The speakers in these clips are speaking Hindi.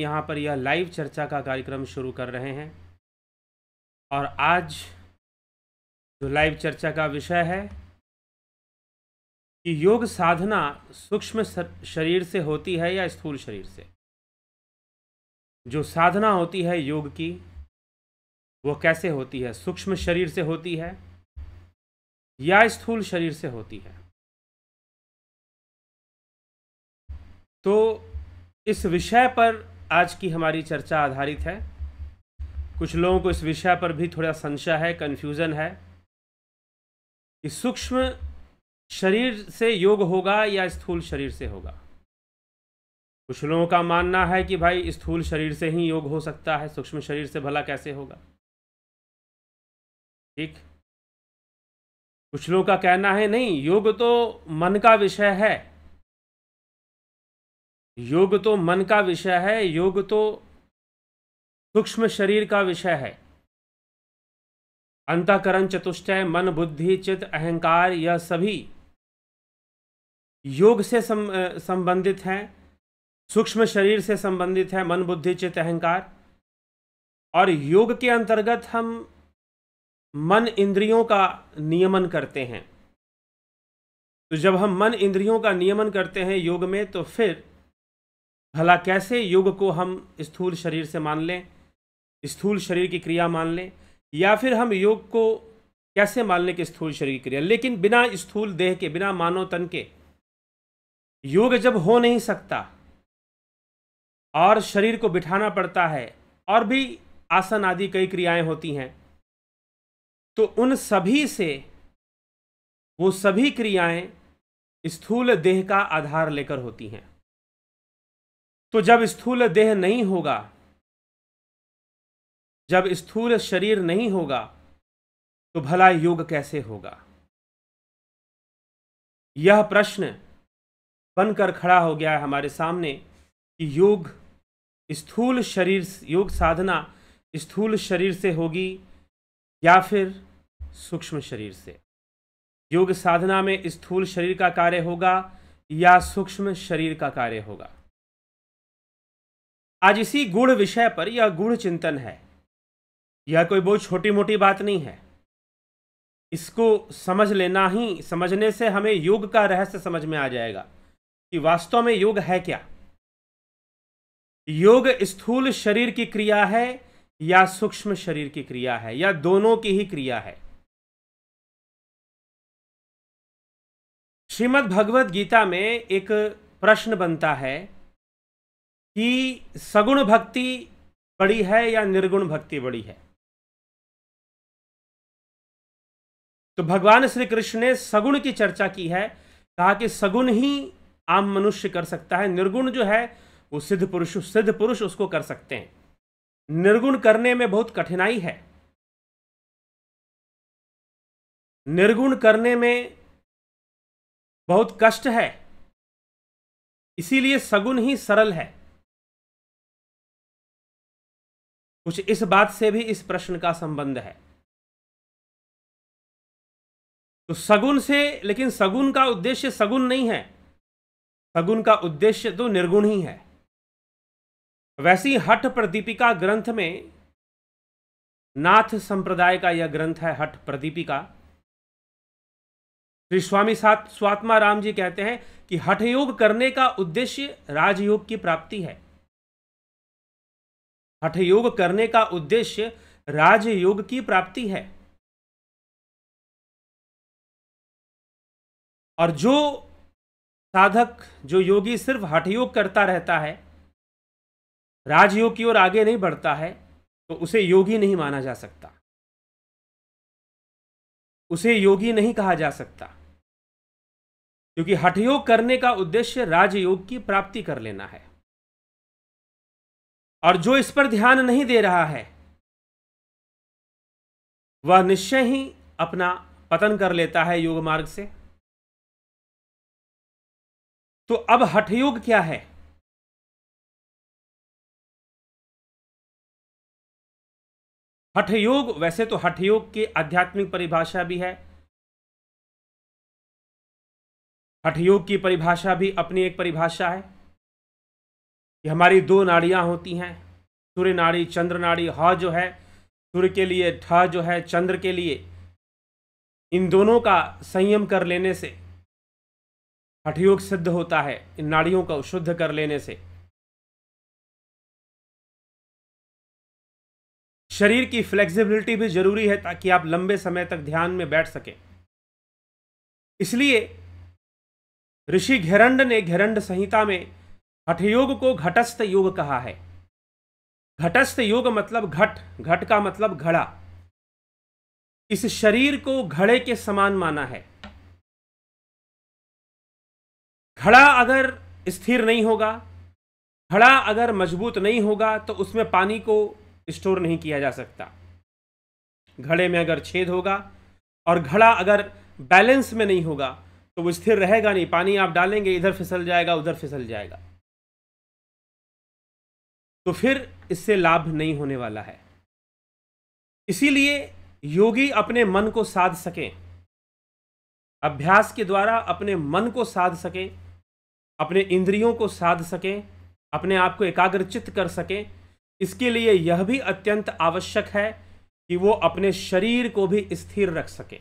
यहाँ पर यह लाइव चर्चा का कार्यक्रम शुरू कर रहे हैं और आज जो लाइव चर्चा का विषय है कि योग साधना सूक्ष्म शरीर से होती है या स्थूल शरीर से जो साधना होती है योग की वो कैसे होती है सूक्ष्म शरीर से होती है या स्थूल शरीर से होती है तो इस विषय पर आज की हमारी चर्चा आधारित है कुछ लोगों को इस विषय पर भी थोड़ा संशय है कन्फ्यूज़न है कि सूक्ष्म शरीर से योग होगा या स्थूल शरीर से होगा कुछ लोगों का मानना है कि भाई स्थूल शरीर से ही योग हो सकता है सूक्ष्म शरीर से भला कैसे होगा ठीक कुछ लोगों का कहना है नहीं योग तो मन का विषय है योग तो मन का विषय है योग तो सूक्ष्म शरीर का विषय है अंतकरण चतुष्टय मन बुद्धि चित्त अहंकार यह सभी योग से संबंधित हैं सूक्ष्म शरीर से संबंधित है मन बुद्धि चित्त अहंकार और योग के अंतर्गत हम मन इंद्रियों का नियमन करते हैं तो जब हम मन इंद्रियों का नियमन करते हैं योग में तो फिर भला कैसे युग को हम स्थूल शरीर से मान लें स्थूल शरीर की क्रिया मान लें या फिर हम योग को कैसे मान लें कि स्थूल शरीर की क्रिया लेकिन बिना स्थूल देह के बिना मानव तन के योग जब हो नहीं सकता और शरीर को बिठाना पड़ता है और भी आसन आदि कई क्रियाएं होती हैं तो उन सभी से वो सभी क्रियाएं स्थूल देह का आधार लेकर होती हैं तो जब स्थूल देह नहीं होगा जब स्थूल शरीर नहीं होगा तो भला योग कैसे होगा यह प्रश्न बनकर खड़ा हो गया है हमारे सामने कि योग स्थूल शरीर योग साधना स्थूल शरीर से होगी या फिर सूक्ष्म शरीर से योग साधना में स्थूल शरीर का कार्य होगा या सूक्ष्म शरीर का कार्य होगा आज इसी गुण विषय पर यह गुण चिंतन है यह कोई बहुत छोटी मोटी बात नहीं है इसको समझ लेना ही समझने से हमें योग का रहस्य समझ में आ जाएगा कि वास्तव में योग है क्या योग स्थूल शरीर की क्रिया है या सूक्ष्म शरीर की क्रिया है या दोनों की ही क्रिया है श्रीमद् भगवत गीता में एक प्रश्न बनता है कि सगुण भक्ति बड़ी है या निर्गुण भक्ति बड़ी है तो भगवान श्री कृष्ण ने सगुण की चर्चा की है कहा कि सगुण ही आम मनुष्य कर सकता है निर्गुण जो है वो सिद्ध पुरुष सिद्ध पुरुष उसको कर सकते हैं निर्गुण करने में बहुत कठिनाई है निर्गुण करने में बहुत कष्ट है इसीलिए सगुण ही सरल है कुछ इस बात से भी इस प्रश्न का संबंध है तो सगुन से लेकिन सगुन का उद्देश्य सगुण नहीं है सगुन का उद्देश्य तो निर्गुण ही है वैसी हठ प्रदीपिका ग्रंथ में नाथ संप्रदाय का यह ग्रंथ है हठ प्रदीपिका श्री स्वामी सात स्वात्मा राम जी कहते हैं कि हठयोग करने का उद्देश्य राजयोग की प्राप्ति है योग करने का उद्देश्य राजयोग की प्राप्ति है और जो साधक जो योगी सिर्फ योग करता रहता है राजयोग की ओर आगे नहीं बढ़ता है तो उसे योगी नहीं माना जा सकता उसे योगी नहीं कहा जा सकता क्योंकि हठयोग करने का उद्देश्य राजयोग की प्राप्ति कर लेना है और जो इस पर ध्यान नहीं दे रहा है वह निश्चय ही अपना पतन कर लेता है योग मार्ग से तो अब हठ योग क्या है हठ योग वैसे तो हठ योग की आध्यात्मिक परिभाषा भी है हठ योग की परिभाषा भी अपनी एक परिभाषा है कि हमारी दो नाड़ियाँ होती हैं सूर्य नाड़ी चंद्र नाड़ी ह जो है सूर्य के लिए ठ जो है चंद्र के लिए इन दोनों का संयम कर लेने से हठयोग सिद्ध होता है इन नाड़ियों को शुद्ध कर लेने से शरीर की फ्लेक्सिबिलिटी भी जरूरी है ताकि आप लंबे समय तक ध्यान में बैठ सकें इसलिए ऋषि घेरंड ने घेरंड संहिता में हठयोग को घटस्थ योग कहा है घटस्थ योग मतलब घट घट का मतलब घड़ा इस शरीर को घड़े के समान माना है घड़ा अगर स्थिर नहीं होगा घड़ा अगर मजबूत नहीं होगा तो उसमें पानी को स्टोर नहीं किया जा सकता घड़े में अगर छेद होगा और घड़ा अगर बैलेंस में नहीं होगा तो वो स्थिर रहेगा नहीं पानी आप डालेंगे इधर फिसल जाएगा उधर फिसल जाएगा तो फिर इससे लाभ नहीं होने वाला है इसीलिए योगी अपने मन को साध सकें अभ्यास के द्वारा अपने मन को साध सकें अपने इंद्रियों को साध सकें अपने आप को एकाग्रचित कर सकें इसके लिए यह भी अत्यंत आवश्यक है कि वो अपने शरीर को भी स्थिर रख सकें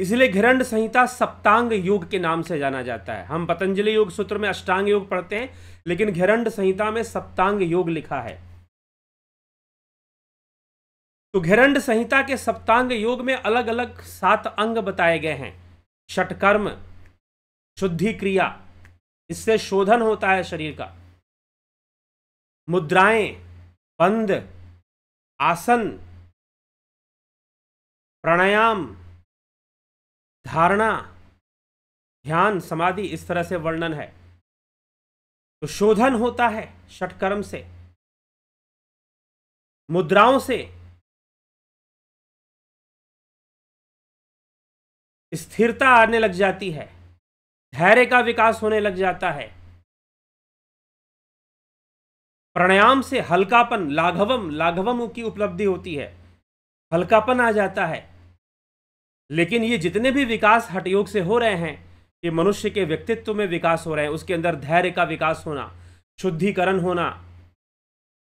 इसलिए घिरंड संहिता सप्तांग योग के नाम से जाना जाता है हम पतंजलि योग सूत्र में अष्टांग योग पढ़ते हैं लेकिन घिरंड संहिता में सप्तांग योग लिखा है तो घिरंड संहिता के सप्तांग योग में अलग अलग सात अंग बताए गए हैं षटकर्म शुद्धि क्रिया इससे शोधन होता है शरीर का मुद्राएं बंद आसन प्राणायाम धारणा ध्यान समाधि इस तरह से वर्णन है तो शोधन होता है षटकर्म से मुद्राओं से स्थिरता आने लग जाती है धैर्य का विकास होने लग जाता है प्राणायाम से हल्कापन लाघवम लाघवम की उपलब्धि होती है हल्कापन आ जाता है लेकिन ये जितने भी विकास हटयोग से हो रहे हैं ये मनुष्य के व्यक्तित्व में विकास हो रहे हैं उसके अंदर धैर्य का विकास होना शुद्धिकरण होना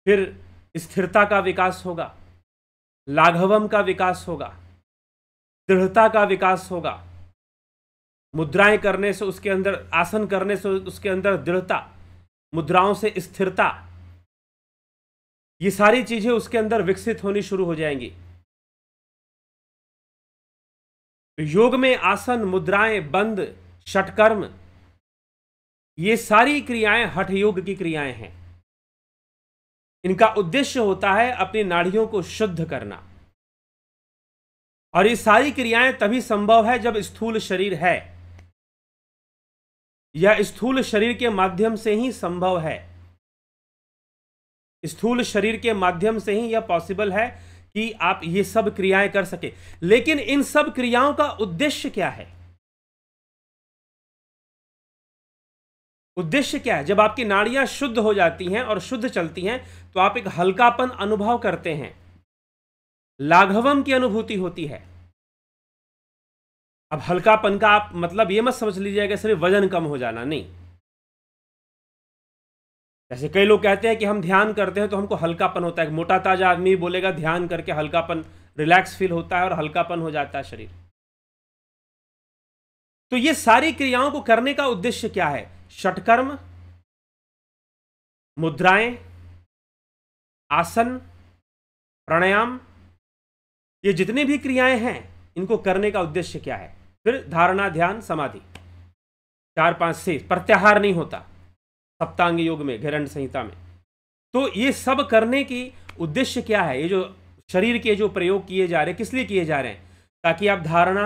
फिर स्थिरता का विकास होगा लाघवम का विकास होगा दृढ़ता का विकास होगा मुद्राएं करने से उसके अंदर आसन करने से उसके अंदर दृढ़ता मुद्राओं से स्थिरता ये सारी चीज़ें उसके अंदर विकसित होनी शुरू हो जाएंगी योग में आसन मुद्राएं बंद षटकर्म ये सारी क्रियाएं हठ योग की क्रियाएं हैं इनका उद्देश्य होता है अपनी नाड़ियों को शुद्ध करना और ये सारी क्रियाएं तभी संभव है जब स्थूल शरीर है यह स्थूल शरीर के माध्यम से ही संभव है स्थूल शरीर के माध्यम से ही यह पॉसिबल है कि आप ये सब क्रियाएं कर सके लेकिन इन सब क्रियाओं का उद्देश्य क्या है उद्देश्य क्या है जब आपकी नाड़ियां शुद्ध हो जाती हैं और शुद्ध चलती हैं तो आप एक हल्कापन अनुभव करते हैं लाघवम की अनुभूति होती है अब हल्कापन का आप मतलब ये मत समझ लीजिएगा सिर्फ वजन कम हो जाना नहीं ऐसे कई लोग कहते हैं कि हम ध्यान करते हैं तो हमको हल्कापन होता है मोटा ताजा आदमी बोलेगा ध्यान करके हल्कापन रिलैक्स फील होता है और हल्कापन हो जाता है शरीर तो ये सारी क्रियाओं को करने का उद्देश्य क्या है षटकर्म मुद्राएं आसन प्राणायाम ये जितनी भी क्रियाएं हैं इनको करने का उद्देश्य क्या है फिर धारणा ध्यान समाधि चार पांच से प्रत्याहार नहीं होता सप्तांग योग में घेरण संहिता में तो ये सब करने की उद्देश्य क्या है ये जो शरीर के जो प्रयोग किए जा रहे हैं किस लिए किए जा रहे हैं ताकि आप धारणा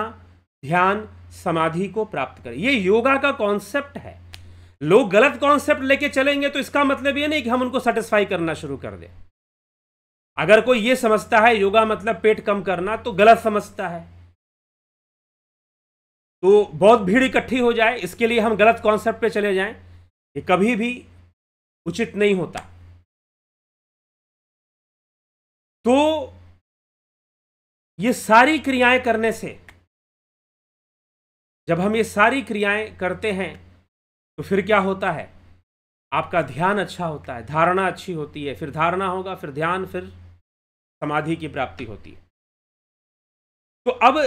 ध्यान समाधि को प्राप्त करें ये योगा का कॉन्सेप्ट है लोग गलत कॉन्सेप्ट लेके चलेंगे तो इसका मतलब ये नहीं कि हम उनको सेटिस्फाई करना शुरू कर दें अगर कोई ये समझता है योगा मतलब पेट कम करना तो गलत समझता है तो बहुत भीड़ इकट्ठी हो जाए इसके लिए हम गलत कॉन्सेप्ट पे चले जाएं ये कभी भी उचित नहीं होता तो ये सारी क्रियाएं करने से जब हम ये सारी क्रियाएं करते हैं तो फिर क्या होता है आपका ध्यान अच्छा होता है धारणा अच्छी होती है फिर धारणा होगा फिर ध्यान फिर समाधि की प्राप्ति होती है तो अब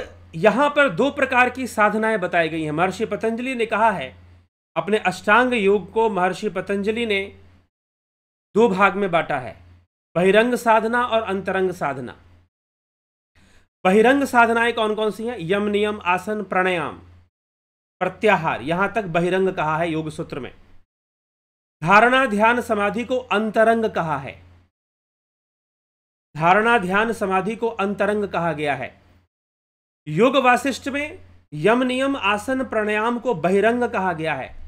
यहां पर दो प्रकार की साधनाएं बताई गई हैं महर्षि पतंजलि ने कहा है अपने अष्टांग योग को महर्षि पतंजलि ने दो भाग में बांटा है बहिरंग साधना और अंतरंग साधना बहिरंग साधनाएं कौन कौन सी हैं यम नियम आसन प्राणायाम प्रत्याहार यहां तक बहिरंग कहा है योग सूत्र में धारणा ध्यान समाधि को अंतरंग कहा है धारणा ध्यान समाधि को अंतरंग कहा गया है योग वासिष्ठ में यम नियम आसन प्राणायाम को बहिरंग कहा गया है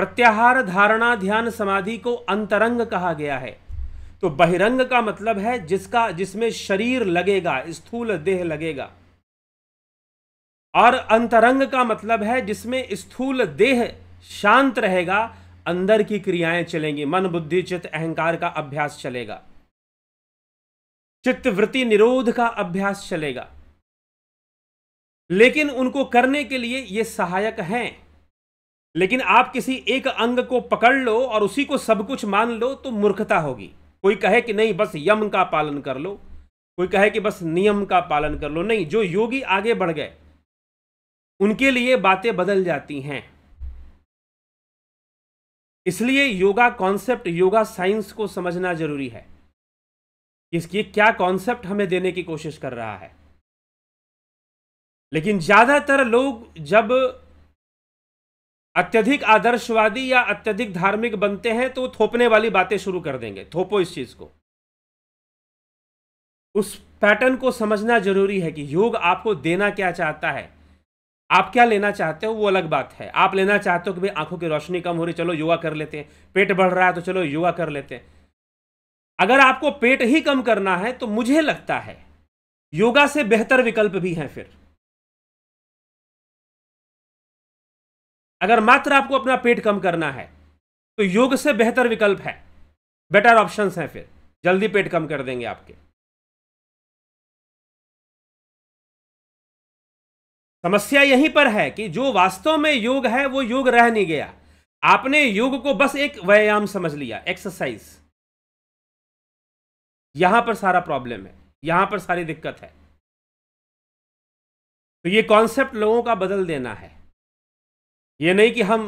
प्रत्याहार धारणा ध्यान समाधि को अंतरंग कहा गया है तो बहिरंग का मतलब है जिसका जिसमें शरीर लगेगा स्थूल देह लगेगा और अंतरंग का मतलब है जिसमें स्थूल देह शांत रहेगा अंदर की क्रियाएं चलेंगी मन बुद्धि चित्त अहंकार का अभ्यास चलेगा चित्त वृत्ति निरोध का अभ्यास चलेगा लेकिन उनको करने के लिए ये सहायक हैं लेकिन आप किसी एक अंग को पकड़ लो और उसी को सब कुछ मान लो तो मूर्खता होगी कोई कहे कि नहीं बस यम का पालन कर लो कोई कहे कि बस नियम का पालन कर लो नहीं जो योगी आगे बढ़ गए उनके लिए बातें बदल जाती हैं इसलिए योगा कॉन्सेप्ट योगा साइंस को समझना जरूरी है इसकी क्या कॉन्सेप्ट हमें देने की कोशिश कर रहा है लेकिन ज़्यादातर लोग जब अत्यधिक आदर्शवादी या अत्यधिक धार्मिक बनते हैं तो थोपने वाली बातें शुरू कर देंगे थोपो इस चीज़ को उस पैटर्न को समझना जरूरी है कि योग आपको देना क्या चाहता है आप क्या लेना चाहते हो वो अलग बात है आप लेना चाहते हो कि भाई आंखों की रोशनी कम हो रही चलो योगा कर लेते हैं पेट बढ़ रहा है तो चलो योगा कर लेते हैं अगर आपको पेट ही कम करना है तो मुझे लगता है योगा से बेहतर विकल्प भी हैं फिर अगर मात्र आपको अपना पेट कम करना है तो योग से बेहतर विकल्प है बेटर ऑप्शन हैं फिर जल्दी पेट कम कर देंगे आपके समस्या यहीं पर है कि जो वास्तव में योग है वो योग रह नहीं गया आपने योग को बस एक व्यायाम समझ लिया एक्सरसाइज यहां पर सारा प्रॉब्लम है यहां पर सारी दिक्कत है तो ये कॉन्सेप्ट लोगों का बदल देना है ये नहीं कि हम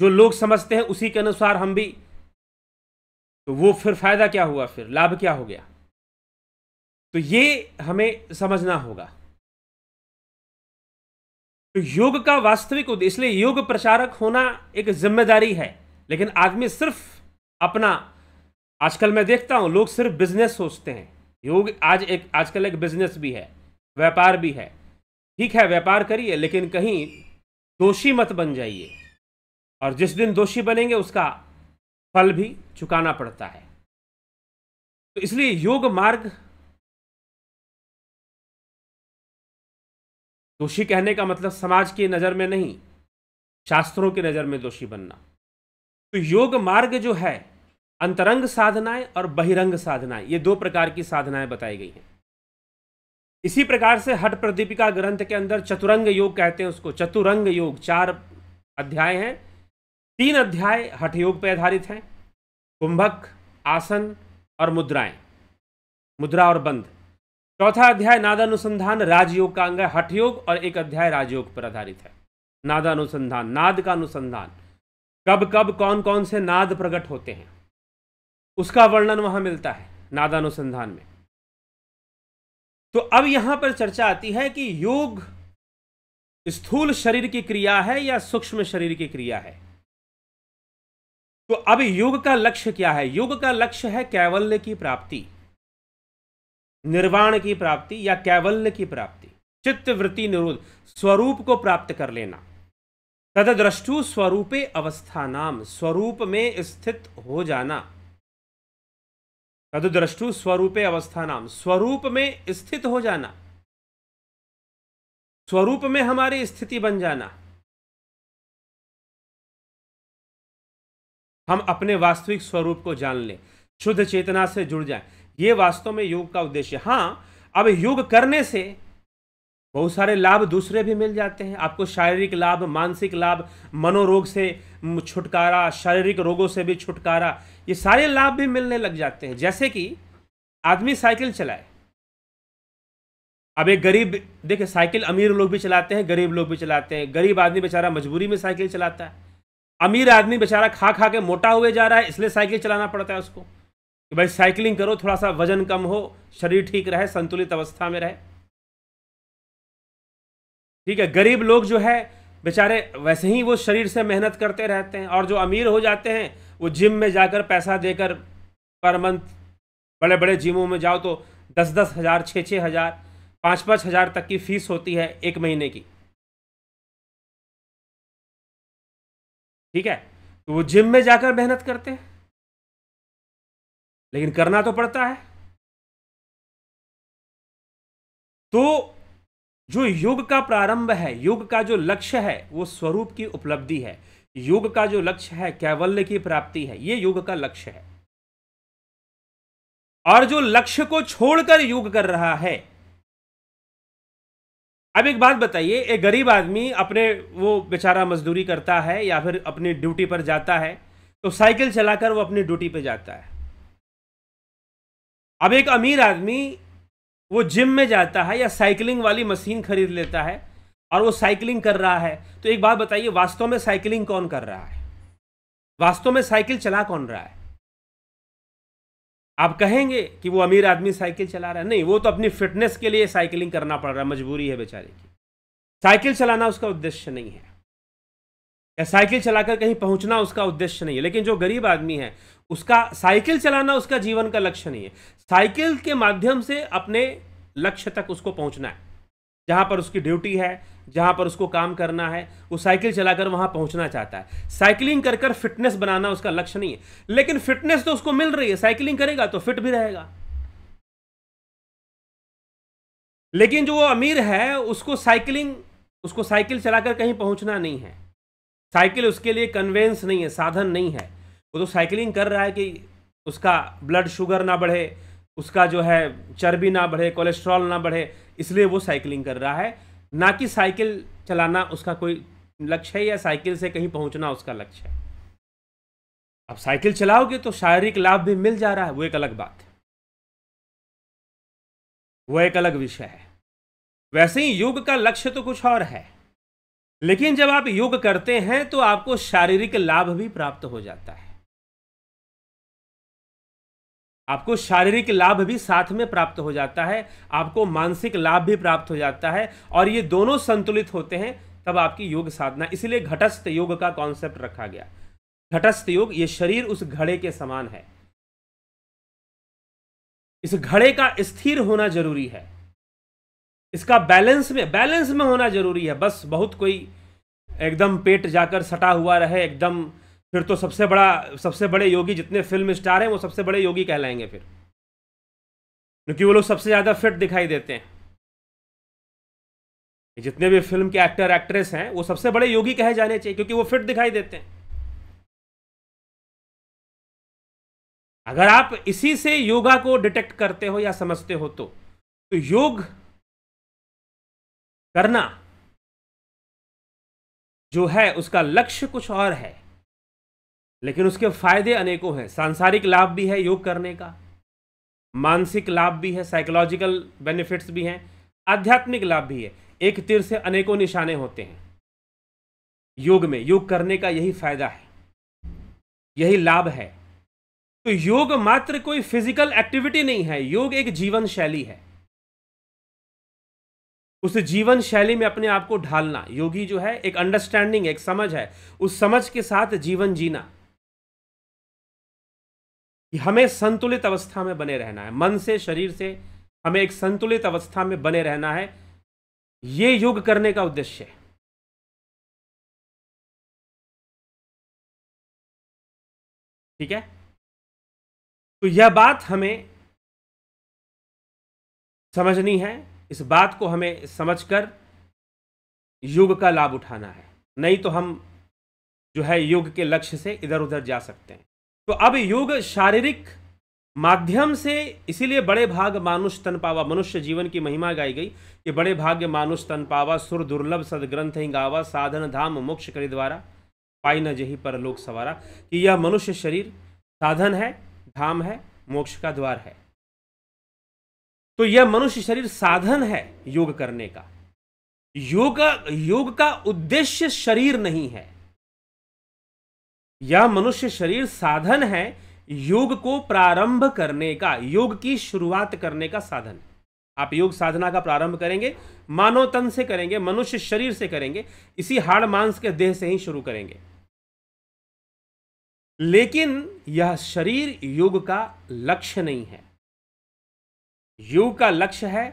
जो लोग समझते हैं उसी के अनुसार हम भी तो वो फिर फायदा क्या हुआ फिर लाभ क्या हो गया तो ये हमें समझना होगा तो योग का वास्तविक उद्देश्य इसलिए योग प्रचारक होना एक जिम्मेदारी है लेकिन आदमी सिर्फ अपना आजकल मैं देखता हूं लोग सिर्फ बिजनेस सोचते हैं योग आज एक आजकल एक बिजनेस भी है व्यापार भी है ठीक है व्यापार करिए लेकिन कहीं दोषी मत बन जाइए और जिस दिन दोषी बनेंगे उसका फल भी चुकाना पड़ता है तो इसलिए योग मार्ग दोषी कहने का मतलब समाज की नज़र में नहीं शास्त्रों की नज़र में दोषी बनना तो योग मार्ग जो है अंतरंग साधनाएं और बहिरंग साधनाएं ये दो प्रकार की साधनाएं बताई गई हैं इसी प्रकार से हट प्रदीपिका ग्रंथ के अंदर चतुरंग योग कहते हैं उसको चतुरंग योग चार अध्याय हैं तीन अध्याय हठ योग पर आधारित हैं कुंभक आसन और मुद्राएं मुद्रा और बंध चौथा अध्याय नादानुसंधान राजयोग का अंग है हठ योग और एक अध्याय राजयोग पर आधारित है नादानुसंधान नाद का अनुसंधान कब कब कौन कौन से नाद प्रकट होते हैं उसका वर्णन वहां मिलता है नादानुसंधान में तो अब यहां पर चर्चा आती है कि योग स्थूल शरीर की क्रिया है या सूक्ष्म शरीर की क्रिया है तो अब योग का लक्ष्य क्या है योग का लक्ष्य है कैवल्य की प्राप्ति निर्वाण की प्राप्ति या कैवल्य की प्राप्ति चित्त वृत्ति निरोध स्वरूप को प्राप्त कर लेना तद्रष्टु स्वरूपे अवस्था नाम स्वरूप में स्थित हो जाना तदद्रष्टु स्वरूपे अवस्था नाम स्वरूप में स्थित हो जाना स्वरूप में हमारी स्थिति बन जाना हम अपने वास्तविक स्वरूप को जान लें शुद्ध चेतना से जुड़ जाए ये वास्तव में योग का उद्देश्य हां अब योग करने से बहुत सारे लाभ दूसरे भी मिल जाते हैं आपको शारीरिक लाभ मानसिक लाभ मनोरोग से छुटकारा शारीरिक रोगों से भी छुटकारा ये सारे लाभ भी मिलने लग जाते हैं जैसे कि आदमी साइकिल चलाए अब एक गरीब देखिए साइकिल अमीर लोग भी चलाते हैं गरीब लोग भी चलाते हैं गरीब आदमी बेचारा मजबूरी में साइकिल चलाता है अमीर आदमी बेचारा खा खा के मोटा हुए जा रहा है इसलिए साइकिल चलाना पड़ता है उसको कि भाई साइकिलिंग करो थोड़ा सा वजन कम हो शरीर ठीक रहे संतुलित अवस्था में रहे ठीक है गरीब लोग जो है बेचारे वैसे ही वो शरीर से मेहनत करते रहते हैं और जो अमीर हो जाते हैं वो जिम में जाकर पैसा देकर पर मंथ बड़े बड़े जिमों में जाओ तो दस दस हज़ार छः छः हज़ार पाँच पाँच हज़ार तक की फ़ीस होती है एक महीने की ठीक है तो वो जिम में जाकर मेहनत करते हैं लेकिन करना तो पड़ता है तो जो युग का प्रारंभ है युग का जो लक्ष्य है वो स्वरूप की उपलब्धि है युग का जो लक्ष्य है कैवल्य की प्राप्ति है ये युग का लक्ष्य है और जो लक्ष्य को छोड़कर युग कर रहा है अब एक बात बताइए एक गरीब आदमी अपने वो बेचारा मजदूरी करता है या फिर अपनी ड्यूटी पर जाता है तो साइकिल चलाकर वो अपनी ड्यूटी पर जाता है अब एक अमीर आदमी वो जिम में जाता है या साइकिलिंग वाली मशीन खरीद लेता है और वो साइकिलिंग कर रहा है तो एक बात बताइए वास्तव में साइकिलिंग कौन कर रहा है वास्तव में साइकिल चला कौन रहा है आप कहेंगे कि वो अमीर आदमी साइकिल चला रहा है नहीं वो तो अपनी फिटनेस के लिए साइकिलिंग करना पड़ रहा है मजबूरी है बेचारे की साइकिल चलाना उसका उद्देश्य नहीं है या साइकिल चलाकर कहीं पहुंचना उसका उद्देश्य नहीं है लेकिन जो गरीब आदमी है उसका साइकिल चलाना उसका जीवन का लक्ष्य नहीं है साइकिल के माध्यम से अपने लक्ष्य तक उसको पहुंचना है जहां पर उसकी ड्यूटी है जहां पर उसको काम करना है वो साइकिल चलाकर वहां पहुंचना चाहता है साइकिलिंग कर कर फिटनेस बनाना उसका लक्ष्य नहीं है लेकिन फिटनेस तो उसको मिल रही है साइकिलिंग करेगा तो फिट भी रहेगा लेकिन जो वो अमीर है उसको साइकिलिंग उसको साइकिल चलाकर कहीं पहुंचना नहीं है साइकिल उसके लिए कन्वेंस नहीं है साधन नहीं है वो तो साइकिलिंग कर रहा है कि उसका ब्लड शुगर ना बढ़े उसका जो है चर्बी ना बढ़े कोलेस्ट्रॉल ना बढ़े इसलिए वो साइकिलिंग कर रहा है ना कि साइकिल चलाना उसका कोई लक्ष्य है या साइकिल से कहीं पहुंचना उसका लक्ष्य है अब साइकिल चलाओगे तो शारीरिक लाभ भी मिल जा रहा है वो एक अलग बात है वो एक अलग विषय है वैसे ही योग का लक्ष्य तो कुछ और है लेकिन जब आप योग करते हैं तो आपको शारीरिक लाभ भी प्राप्त हो जाता है आपको शारीरिक लाभ भी साथ में प्राप्त हो जाता है आपको मानसिक लाभ भी प्राप्त हो जाता है और ये दोनों संतुलित होते हैं तब आपकी योग साधना इसलिए घटस्थ योग का कॉन्सेप्ट रखा गया घटस्थ योग ये शरीर उस घड़े के समान है इस घड़े का स्थिर होना जरूरी है इसका बैलेंस में बैलेंस में होना जरूरी है बस बहुत कोई एकदम पेट जाकर सटा हुआ रहे एकदम फिर तो सबसे बड़ा सबसे बड़े योगी जितने फिल्म स्टार हैं वो सबसे बड़े योगी कहलाएंगे फिर क्योंकि वो लोग सबसे ज़्यादा फिट दिखाई देते हैं जितने भी फिल्म के एक्टर एक्ट्रेस हैं वो सबसे बड़े योगी कहे जाने चाहिए क्योंकि वो फिट दिखाई देते हैं अगर आप इसी से योगा को डिटेक्ट करते हो या समझते हो तो, तो योग करना जो है उसका लक्ष्य कुछ और है लेकिन उसके फायदे अनेकों हैं सांसारिक लाभ भी है योग करने का मानसिक लाभ भी है साइकोलॉजिकल बेनिफिट्स भी हैं आध्यात्मिक लाभ भी है एक तीर से अनेकों निशाने होते हैं योग में योग करने का यही फायदा है यही लाभ है तो योग मात्र कोई फिजिकल एक्टिविटी नहीं है योग एक जीवन शैली है उस जीवन शैली में अपने आप को ढालना योगी जो है एक अंडरस्टैंडिंग एक समझ है उस समझ के साथ जीवन जीना कि हमें संतुलित अवस्था में बने रहना है मन से शरीर से हमें एक संतुलित अवस्था में बने रहना है ये योग करने का उद्देश्य है ठीक है तो यह बात हमें समझनी है इस बात को हमें समझकर योग का लाभ उठाना है नहीं तो हम जो है योग के लक्ष्य से इधर उधर जा सकते हैं तो अब योग शारीरिक माध्यम से इसीलिए बड़े भाग मानुष तन पावा मनुष्य जीवन की महिमा गाई गई कि बड़े भाग्य मानुष तन पावा सुर दुर्लभ सदग्रंथ ही गावा साधन धाम मोक्ष करी द्वारा पाई न जही पर लोक सवारा कि यह मनुष्य शरीर साधन है धाम है मोक्ष का द्वार है तो यह मनुष्य शरीर साधन है योग करने का योग योग का उद्देश्य शरीर नहीं है यह मनुष्य शरीर साधन है योग को प्रारंभ करने का योग की शुरुआत करने का साधन आप योग साधना का प्रारंभ करेंगे मानव तन से करेंगे मनुष्य शरीर से करेंगे इसी हाड़ मांस के देह से ही शुरू करेंगे लेकिन यह शरीर योग का लक्ष्य नहीं है योग का लक्ष्य है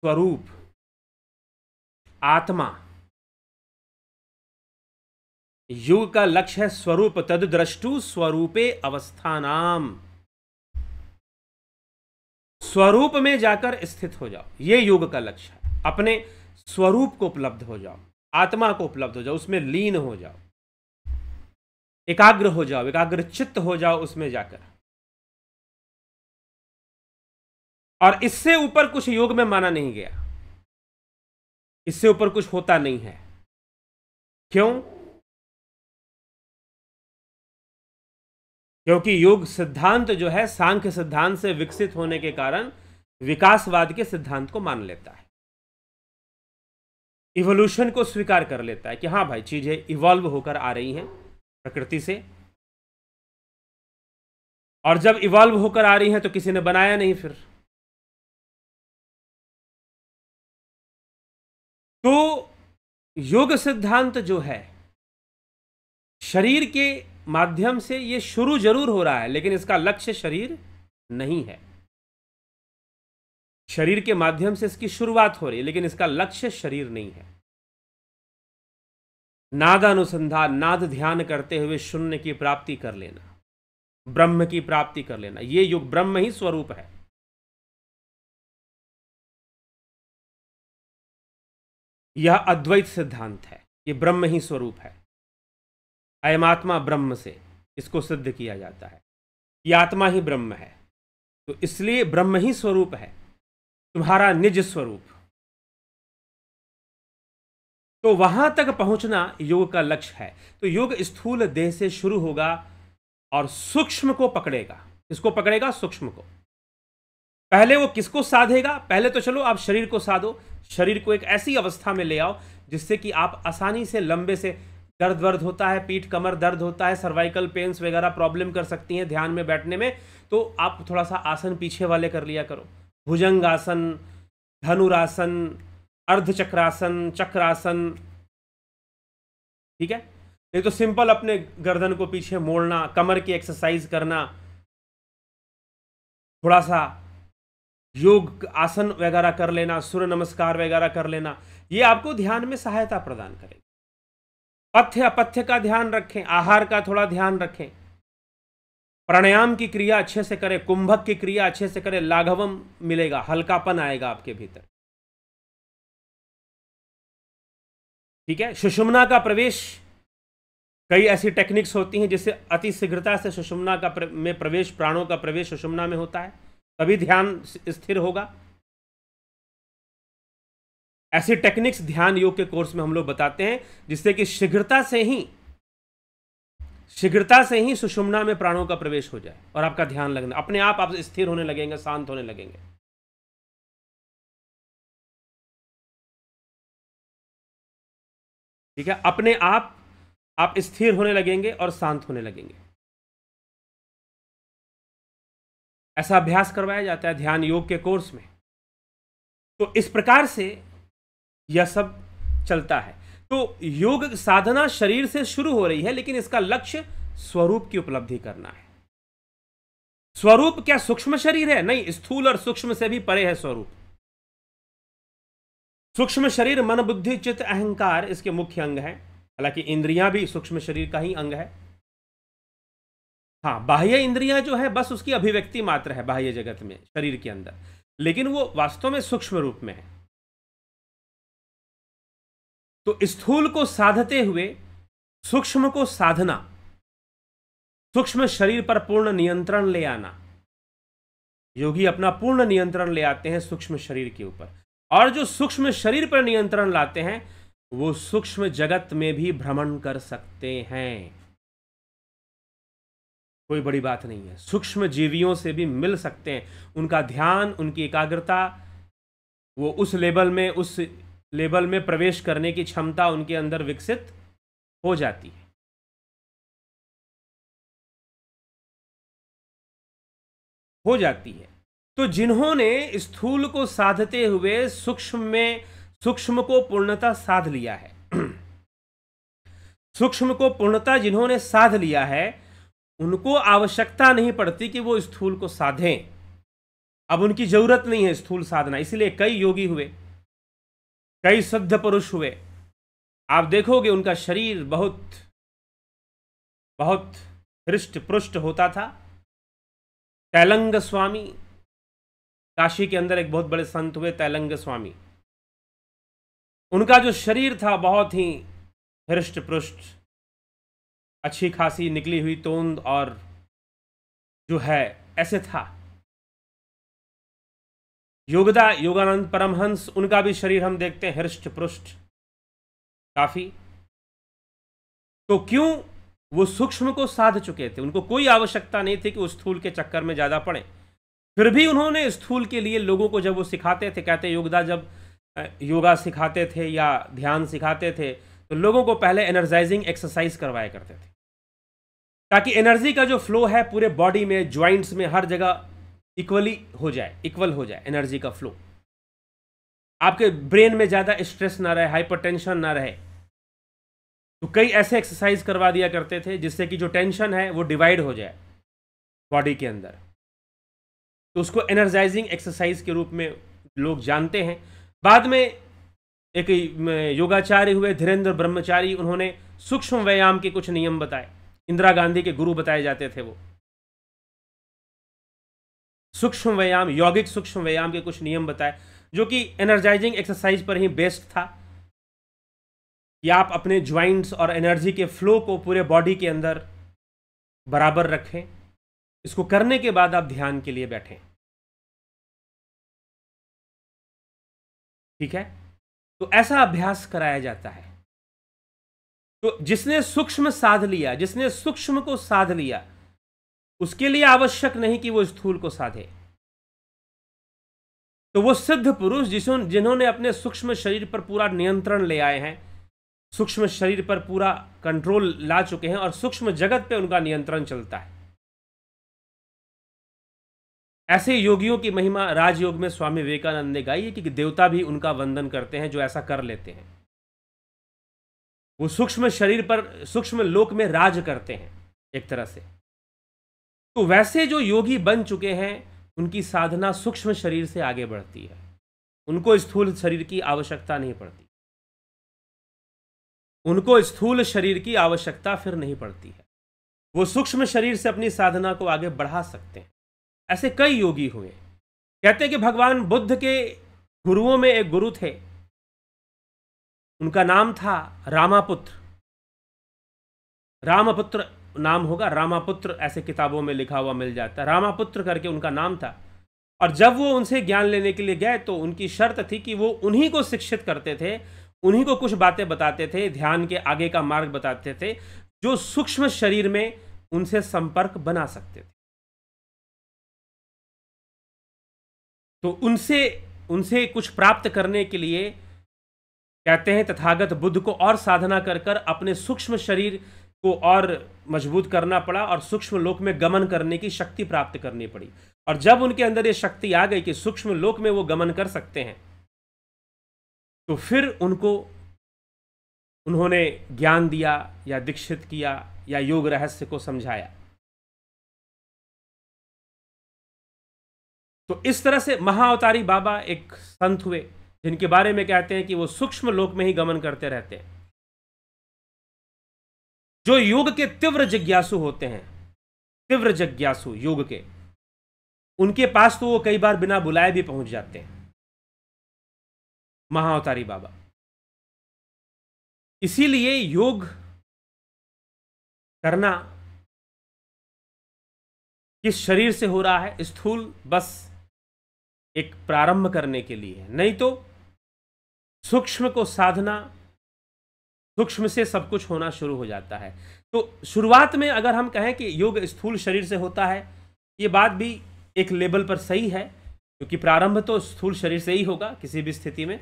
स्वरूप आत्मा युग का लक्ष्य है स्वरूप तदद्रष्टु स्वरूपे अवस्थानाम स्वरूप में जाकर स्थित हो जाओ ये योग का लक्ष्य है अपने स्वरूप को उपलब्ध हो जाओ आत्मा को उपलब्ध हो जाओ उसमें लीन हो जाओ एकाग्र हो जाओ एकाग्र चित्त हो जाओ उसमें जाकर और इससे ऊपर कुछ योग में माना नहीं गया इससे ऊपर कुछ होता नहीं है क्यों क्योंकि योग सिद्धांत जो है सांख्य सिद्धांत से विकसित होने के कारण विकासवाद के सिद्धांत को मान लेता है इवोल्यूशन को स्वीकार कर लेता है कि हाँ भाई चीजें इवॉल्व होकर आ रही हैं प्रकृति से और जब इवॉल्व होकर आ रही हैं तो किसी ने बनाया नहीं फिर तो योग सिद्धांत जो है शरीर के माध्यम से ये शुरू जरूर हो रहा है लेकिन इसका लक्ष्य शरीर नहीं है शरीर के माध्यम से इसकी शुरुआत हो रही है लेकिन इसका लक्ष्य शरीर नहीं है नाद अनुसंधान नाद ध्यान करते हुए शून्य की प्राप्ति कर लेना ब्रह्म की प्राप्ति कर लेना ये युग ब्रह्म ही स्वरूप है यह अद्वैत सिद्धांत है ये ब्रह्म ही स्वरूप है अयम आत्मा ब्रह्म से इसको सिद्ध किया जाता है कि आत्मा ही ब्रह्म है तो इसलिए ब्रह्म ही स्वरूप है तुम्हारा निज स्वरूप तो वहां तक पहुंचना योग का लक्ष्य है तो योग स्थूल देह से शुरू होगा और सूक्ष्म को पकड़ेगा इसको पकड़ेगा सूक्ष्म को पहले वो किसको साधेगा पहले तो चलो आप शरीर को साधो शरीर को एक ऐसी अवस्था में ले आओ जिससे कि आप आसानी से लंबे से दर्द वर्द होता है पीठ कमर दर्द होता है सर्वाइकल पेन्स वगैरह प्रॉब्लम कर सकती हैं ध्यान में बैठने में तो आप थोड़ा सा आसन पीछे वाले कर लिया करो भुजंग आसन धनुरासन अर्धचक्रासन चक्रासन ठीक है नहीं तो सिंपल अपने गर्दन को पीछे मोड़ना कमर की एक्सरसाइज करना थोड़ा सा योग आसन वगैरह कर लेना सूर्य नमस्कार वगैरह कर लेना ये आपको ध्यान में सहायता प्रदान करेगा पथ्य अपथ्य का ध्यान रखें आहार का थोड़ा ध्यान रखें प्राणायाम की क्रिया अच्छे से करें कुंभक की क्रिया अच्छे से करें लाघवम मिलेगा हल्कापन आएगा आपके भीतर ठीक है सुषुमना का प्रवेश कई ऐसी टेक्निक्स होती हैं जिससे अति शीघ्रता से सुषुमना का प्र, में प्रवेश प्राणों का प्रवेश सुषुमना में होता है तभी ध्यान स्थिर होगा ऐसी टेक्निक्स ध्यान योग के कोर्स में हम लोग बताते हैं जिससे कि शीघ्रता से ही शीघ्रता से ही सुषुम्ना में प्राणों का प्रवेश हो जाए और आपका ध्यान लगना अपने आप आप स्थिर होने लगेंगे शांत होने लगेंगे ठीक है अपने आप आप स्थिर होने लगेंगे और शांत होने लगेंगे ऐसा अभ्यास करवाया जाता है ध्यान योग के कोर्स में तो इस प्रकार से यह सब चलता है तो योग साधना शरीर से शुरू हो रही है लेकिन इसका लक्ष्य स्वरूप की उपलब्धि करना है स्वरूप क्या सूक्ष्म शरीर है नहीं स्थूल और सूक्ष्म से भी परे है स्वरूप सूक्ष्म शरीर मन बुद्धि चित्त अहंकार इसके मुख्य अंग हैं हालांकि इंद्रियां भी सूक्ष्म शरीर का ही अंग है हाँ बाह्य इंद्रियां जो है बस उसकी अभिव्यक्ति मात्र है बाह्य जगत में शरीर के अंदर लेकिन वो वास्तव में सूक्ष्म रूप में है तो स्थूल को साधते हुए सूक्ष्म को साधना सूक्ष्म शरीर पर पूर्ण नियंत्रण ले आना योगी अपना पूर्ण नियंत्रण ले आते हैं सूक्ष्म शरीर के ऊपर और जो सूक्ष्म शरीर पर नियंत्रण लाते हैं वो सूक्ष्म जगत में भी भ्रमण कर सकते हैं कोई बड़ी बात नहीं है सूक्ष्म जीवियों से भी मिल सकते हैं उनका ध्यान उनकी एकाग्रता वो उस लेवल में उस लेवल में प्रवेश करने की क्षमता उनके अंदर विकसित हो जाती है हो जाती है तो जिन्होंने स्थूल को साधते हुए सूक्ष्म में सूक्ष्म को पूर्णता साध लिया है सूक्ष्म को पूर्णता जिन्होंने साध लिया है उनको आवश्यकता नहीं पड़ती कि वो स्थूल को साधें अब उनकी जरूरत नहीं है स्थूल साधना इसलिए कई योगी हुए कई सिद्ध पुरुष हुए आप देखोगे उनका शरीर बहुत बहुत हृष्ट पृष्ट होता था तैलंग स्वामी काशी के अंदर एक बहुत बड़े संत हुए तैलंग स्वामी उनका जो शरीर था बहुत ही हृष्ट पृष्ट अच्छी खासी निकली हुई तोंद और जो है ऐसे था योगदा योगानंद परमहंस उनका भी शरीर हम देखते हैं हृष्ट पृष्ठ काफी तो क्यों वो सूक्ष्म को साध चुके थे उनको कोई आवश्यकता नहीं थी कि वो स्थूल के चक्कर में ज्यादा पड़े फिर भी उन्होंने स्थूल के लिए लोगों को जब वो सिखाते थे कहते योगदा जब योगा सिखाते थे या ध्यान सिखाते थे तो लोगों को पहले एनर्जाइजिंग एक्सरसाइज करवाया करते थे ताकि एनर्जी का जो फ्लो है पूरे बॉडी में ज्वाइंट्स में हर जगह इक्वली हो जाए इक्वल हो जाए एनर्जी का फ्लो आपके ब्रेन में ज़्यादा स्ट्रेस ना रहे हाइपरटेंशन ना रहे तो कई ऐसे एक्सरसाइज करवा दिया करते थे जिससे कि जो टेंशन है वो डिवाइड हो जाए बॉडी के अंदर तो उसको एनर्जाइजिंग एक्सरसाइज के रूप में लोग जानते हैं बाद में एक योगाचार्य हुए धीरेन्द्र ब्रह्मचारी उन्होंने सूक्ष्म व्यायाम के कुछ नियम बताए इंदिरा गांधी के गुरु बताए जाते थे वो सूक्ष्म व्यायाम यौगिक सूक्ष्म व्यायाम के कुछ नियम बताए जो कि एनर्जाइजिंग एक्सरसाइज पर ही बेस्ड था या आप अपने ज्वाइंट्स और एनर्जी के फ्लो को पूरे बॉडी के अंदर बराबर रखें इसको करने के बाद आप ध्यान के लिए बैठें ठीक है तो ऐसा अभ्यास कराया जाता है तो जिसने सूक्ष्म साध लिया जिसने सूक्ष्म को साध लिया उसके लिए आवश्यक नहीं कि वो स्थूल को साधे तो वो सिद्ध पुरुष जिसो जिन्होंने अपने सूक्ष्म शरीर पर पूरा नियंत्रण ले आए हैं सूक्ष्म शरीर पर पूरा कंट्रोल ला चुके हैं और सूक्ष्म जगत पे उनका नियंत्रण चलता है ऐसे योगियों की महिमा राजयोग में स्वामी विवेकानंद ने गाई है कि देवता भी उनका वंदन करते हैं जो ऐसा कर लेते हैं वो सूक्ष्म शरीर पर सूक्ष्म लोक में राज करते हैं एक तरह से तो वैसे जो योगी बन चुके हैं उनकी साधना सूक्ष्म शरीर से आगे बढ़ती है उनको स्थूल शरीर की आवश्यकता नहीं पड़ती उनको स्थूल शरीर की आवश्यकता फिर नहीं पड़ती है वो सूक्ष्म शरीर से अपनी साधना को आगे बढ़ा सकते हैं ऐसे कई योगी हुए कहते हैं कि भगवान बुद्ध के गुरुओं में एक गुरु थे उनका नाम था रामापुत्र रामपुत्र नाम होगा रामापुत्र ऐसे किताबों में लिखा हुआ मिल जाता है रामापुत्र करके उनका नाम था और जब वो उनसे ज्ञान लेने के लिए गए तो उनकी शर्त थी कि वो उन्हीं को शिक्षित करते थे उन्हीं को कुछ बातें बताते थे ध्यान के आगे का मार्ग बताते थे जो सूक्ष्म शरीर में उनसे संपर्क बना सकते थे तो उनसे उनसे कुछ प्राप्त करने के लिए कहते हैं तथागत बुद्ध को और साधना कर कर अपने सूक्ष्म शरीर को और मजबूत करना पड़ा और सूक्ष्म लोक में गमन करने की शक्ति प्राप्त करनी पड़ी और जब उनके अंदर ये शक्ति आ गई कि सूक्ष्म लोक में वो गमन कर सकते हैं तो फिर उनको उन्होंने ज्ञान दिया या दीक्षित किया या योग रहस्य को समझाया तो इस तरह से महाअवतारी बाबा एक संत हुए जिनके बारे में कहते हैं कि वो सूक्ष्म लोक में ही गमन करते रहते हैं जो योग के तीव्र जिज्ञासु होते हैं तीव्र जिज्ञासु योग के उनके पास तो वो कई बार बिना बुलाए भी पहुंच जाते हैं महाअवतारी बाबा इसीलिए योग करना किस शरीर से हो रहा है स्थूल बस एक प्रारंभ करने के लिए नहीं तो सूक्ष्म को साधना सूक्ष्म से सब कुछ होना शुरू हो जाता है तो शुरुआत में अगर हम कहें कि योग स्थूल शरीर से होता है ये बात भी एक लेवल पर सही है क्योंकि प्रारंभ तो स्थूल शरीर से ही होगा किसी भी स्थिति में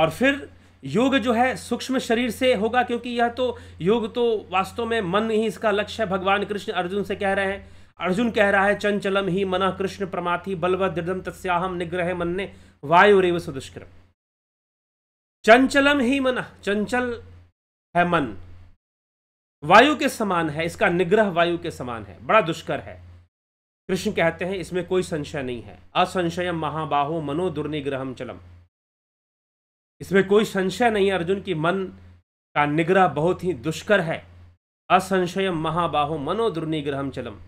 और फिर योग जो है सूक्ष्म शरीर से होगा क्योंकि यह तो योग तो वास्तव में मन ही इसका लक्ष्य है भगवान कृष्ण अर्जुन से कह रहे हैं अर्जुन कह रहा है चंचलम ही मना कृष्ण प्रमाथी बलव दृढ़ तस्याहम निग्रह मन ने वायु रेव सुदुष्कर्म चंचलम ही मना चंचल है मन वायु के समान है इसका निग्रह वायु के समान है बड़ा दुष्कर है कृष्ण कहते हैं इसमें कोई संशय नहीं है असंशय महाबाहो मनो दुर्निग्रहम चलम इसमें कोई संशय नहीं है अर्जुन की मन का निग्रह बहुत ही दुष्कर है असंशय महाबाहो मनो दुर्निग्रहम चलम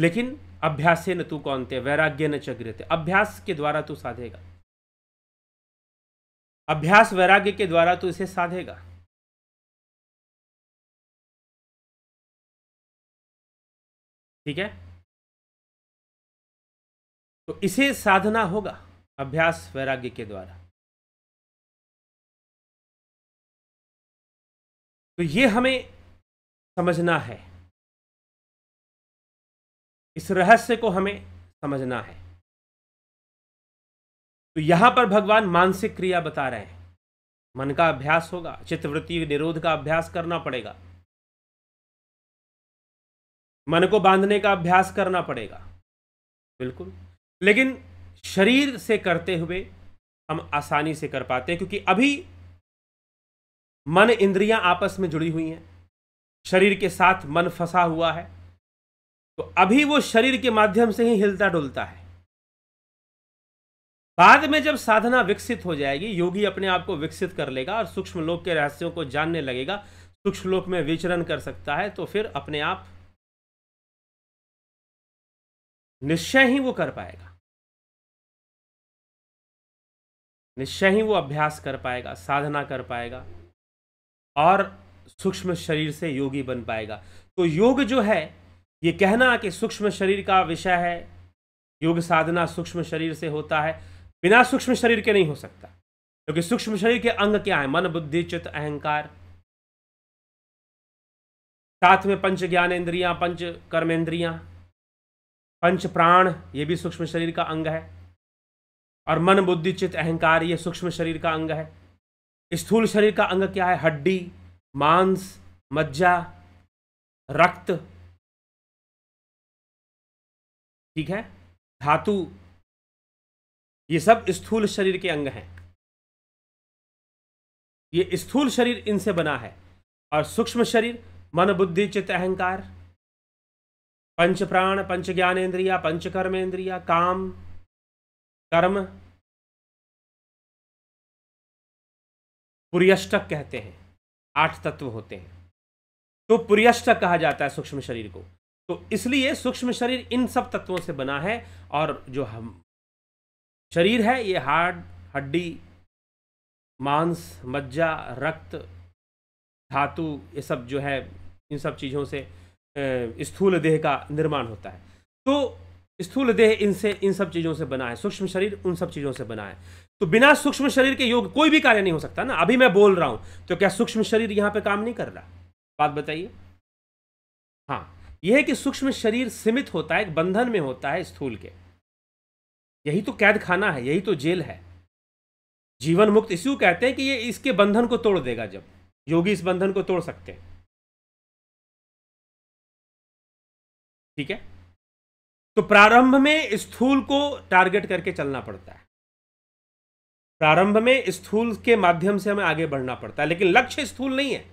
लेकिन अभ्यास न तू कौन थे वैराग्य न चक्रते अभ्यास के द्वारा तू साधेगा अभ्यास वैराग्य के द्वारा तो इसे साधेगा ठीक है तो इसे साधना होगा अभ्यास वैराग्य के द्वारा तो ये हमें समझना है इस रहस्य को हमें समझना है तो यहां पर भगवान मानसिक क्रिया बता रहे हैं मन का अभ्यास होगा चित्तवृत्ति निरोध का अभ्यास करना पड़ेगा मन को बांधने का अभ्यास करना पड़ेगा बिल्कुल लेकिन शरीर से करते हुए हम आसानी से कर पाते हैं क्योंकि अभी मन इंद्रियां आपस में जुड़ी हुई हैं शरीर के साथ मन फंसा हुआ है तो अभी वो शरीर के माध्यम से ही हिलता डुलता है बाद में जब साधना विकसित हो जाएगी योगी अपने आप को विकसित कर लेगा और सूक्ष्म लोक के रहस्यों को जानने लगेगा सूक्ष्म लोक में विचरण कर सकता है तो फिर अपने आप निश्चय ही वो कर पाएगा निश्चय ही वो अभ्यास कर पाएगा साधना कर पाएगा और सूक्ष्म शरीर से योगी बन पाएगा तो योग जो है ये कहना कि सूक्ष्म शरीर का विषय है योग साधना सूक्ष्म शरीर से होता है बिना सूक्ष्म शरीर के नहीं हो सकता क्योंकि सूक्ष्म शरीर के अंग क्या है मन बुद्धि चित्त अहंकार साथ में पंच ज्ञान इंद्रिया पंच कर्मेंद्रिया पंच प्राण ये भी सूक्ष्म शरीर का अंग है और मन बुद्धि चित्त अहंकार ये सूक्ष्म शरीर का अंग है स्थूल शरीर का अंग क्या है हड्डी मांस मज्जा रक्त ठीक है धातु ये सब स्थूल शरीर के अंग हैं ये स्थूल शरीर इनसे बना है और सूक्ष्म शरीर मन बुद्धि चित्त अहंकार पंच प्राण पंच ज्ञानेन्द्रिया पंच कर्मेंद्रिया काम कर्म पुर्यष्टक कहते हैं आठ तत्व होते हैं तो पुर्यष्टक कहा जाता है सूक्ष्म शरीर को तो इसलिए सूक्ष्म शरीर इन सब तत्वों से बना है और जो हम शरीर है ये हार्ड हड्डी मांस मज्जा रक्त धातु ये सब जो है इन सब चीज़ों से स्थूल देह का निर्माण होता है तो स्थूल देह इनसे इन सब चीज़ों से बना है सूक्ष्म शरीर उन सब चीज़ों से बना है तो बिना सूक्ष्म शरीर के योग कोई भी कार्य नहीं हो सकता ना अभी मैं बोल रहा हूँ तो क्या सूक्ष्म शरीर यहाँ पे काम नहीं कर रहा बात बताइए हाँ यह है कि सूक्ष्म शरीर सीमित होता है बंधन में होता है स्थूल के यही तो कैद खाना है यही तो जेल है जीवन मुक्त इसी कहते हैं कि ये इसके बंधन को तोड़ देगा जब योगी इस बंधन को तोड़ सकते हैं ठीक है तो प्रारंभ में स्थूल को टारगेट करके चलना पड़ता है प्रारंभ में स्थूल के माध्यम से हमें आगे बढ़ना पड़ता है लेकिन लक्ष्य स्थूल नहीं है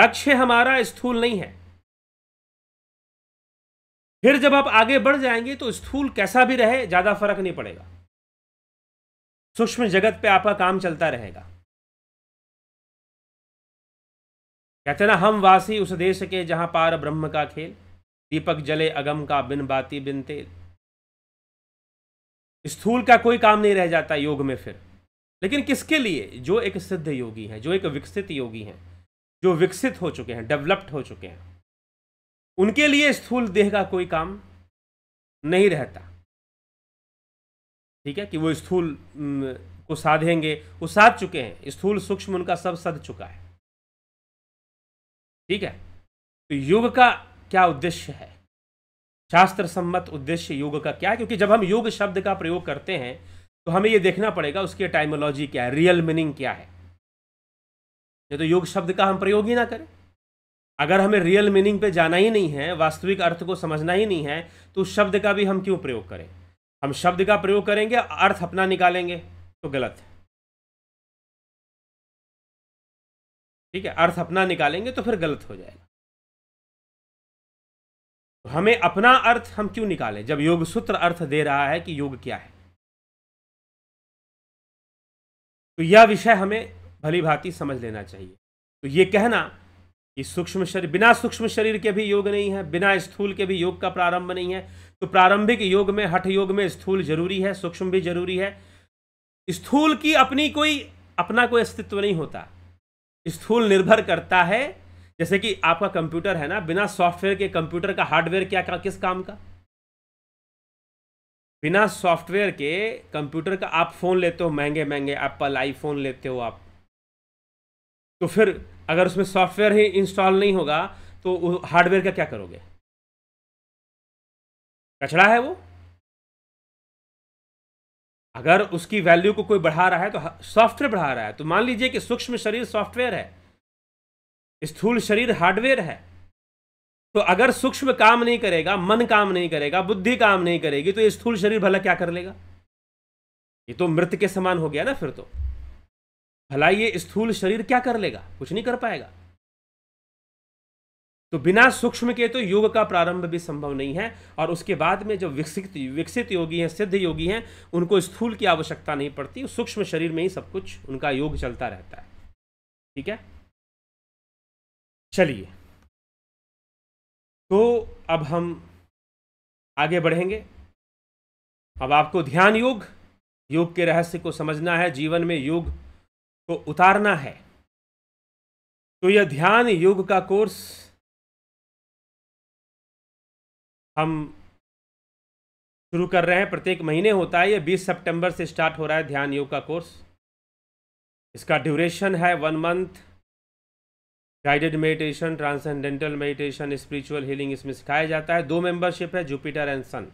लक्ष्य हमारा स्थूल नहीं है फिर जब आप आगे बढ़ जाएंगे तो स्थूल कैसा भी रहे ज़्यादा फर्क नहीं पड़ेगा सूक्ष्म जगत पे आपका काम चलता रहेगा कहते ना हम वासी उस देश के जहां पार ब्रह्म का खेल दीपक जले अगम का बिन बाती बिन तेल स्थूल का कोई काम नहीं रह जाता योग में फिर लेकिन किसके लिए जो एक सिद्ध योगी है जो एक विकसित योगी है जो विकसित हो चुके हैं डेवलप्ड हो चुके हैं उनके लिए स्थूल देह का कोई काम नहीं रहता ठीक है कि वो स्थूल को साधेंगे वो साध चुके हैं स्थूल सूक्ष्म उनका सब सद चुका है ठीक है तो योग का क्या उद्देश्य है शास्त्र सम्मत उद्देश्य योग का क्या है क्योंकि जब हम योग शब्द का प्रयोग करते हैं तो हमें ये देखना पड़ेगा उसकी टाइमोलॉजी क्या है रियल मीनिंग क्या है ये तो योग शब्द का हम प्रयोग ही ना करें अगर हमें रियल मीनिंग पे जाना ही नहीं है वास्तविक अर्थ को समझना ही नहीं है तो उस शब्द का भी हम क्यों प्रयोग करें हम शब्द का प्रयोग करेंगे अर्थ अपना निकालेंगे तो गलत है ठीक है अर्थ अपना निकालेंगे तो फिर गलत हो जाएगा तो हमें अपना अर्थ हम क्यों निकालें जब योग सूत्र अर्थ दे रहा है कि योग क्या है तो यह विषय हमें भली भांति समझ लेना चाहिए तो ये कहना कि सूक्ष्म शरीर बिना सूक्ष्म शरीर के भी योग नहीं है बिना स्थूल के भी योग का प्रारंभ नहीं है तो प्रारंभिक योग में हठ योग में स्थूल जरूरी है सूक्ष्म भी जरूरी है स्थूल की अपनी कोई अपना कोई अस्तित्व नहीं होता स्थूल निर्भर करता है जैसे कि आपका कंप्यूटर है ना बिना सॉफ्टवेयर के कंप्यूटर का हार्डवेयर क्या का, किस काम का बिना सॉफ्टवेयर के कंप्यूटर का आप फ़ोन लेते हो महंगे महंगे एप्पल आईफोन लेते हो आप तो फिर अगर उसमें सॉफ्टवेयर ही इंस्टॉल नहीं होगा तो हार्डवेयर का क्या करोगे कचड़ा है वो अगर उसकी वैल्यू को कोई बढ़ा रहा है तो सॉफ्टवेयर बढ़ा रहा है तो मान लीजिए कि सूक्ष्म शरीर सॉफ्टवेयर है स्थूल शरीर हार्डवेयर है तो अगर सूक्ष्म काम नहीं करेगा मन काम नहीं करेगा बुद्धि काम नहीं करेगी तो स्थूल शरीर भला क्या कर लेगा ये तो मृत के समान हो गया ना फिर तो भला ये स्थूल शरीर क्या कर लेगा कुछ नहीं कर पाएगा तो बिना सूक्ष्म के तो योग का प्रारंभ भी संभव नहीं है और उसके बाद में जो विकसित विकसित योगी हैं सिद्ध योगी हैं उनको स्थूल की आवश्यकता नहीं पड़ती सूक्ष्म शरीर में ही सब कुछ उनका योग चलता रहता है ठीक है चलिए तो अब हम आगे बढ़ेंगे अब आपको ध्यान योग योग के रहस्य को समझना है जीवन में योग को उतारना है तो यह ध्यान योग का कोर्स हम शुरू कर रहे हैं प्रत्येक महीने होता है यह 20 सितंबर से स्टार्ट हो रहा है ध्यान योग का कोर्स इसका ड्यूरेशन है one month guided meditation transcendental meditation spiritual healing इसमें सिखाया जाता है दो मेंबरशिप है Jupiter and sun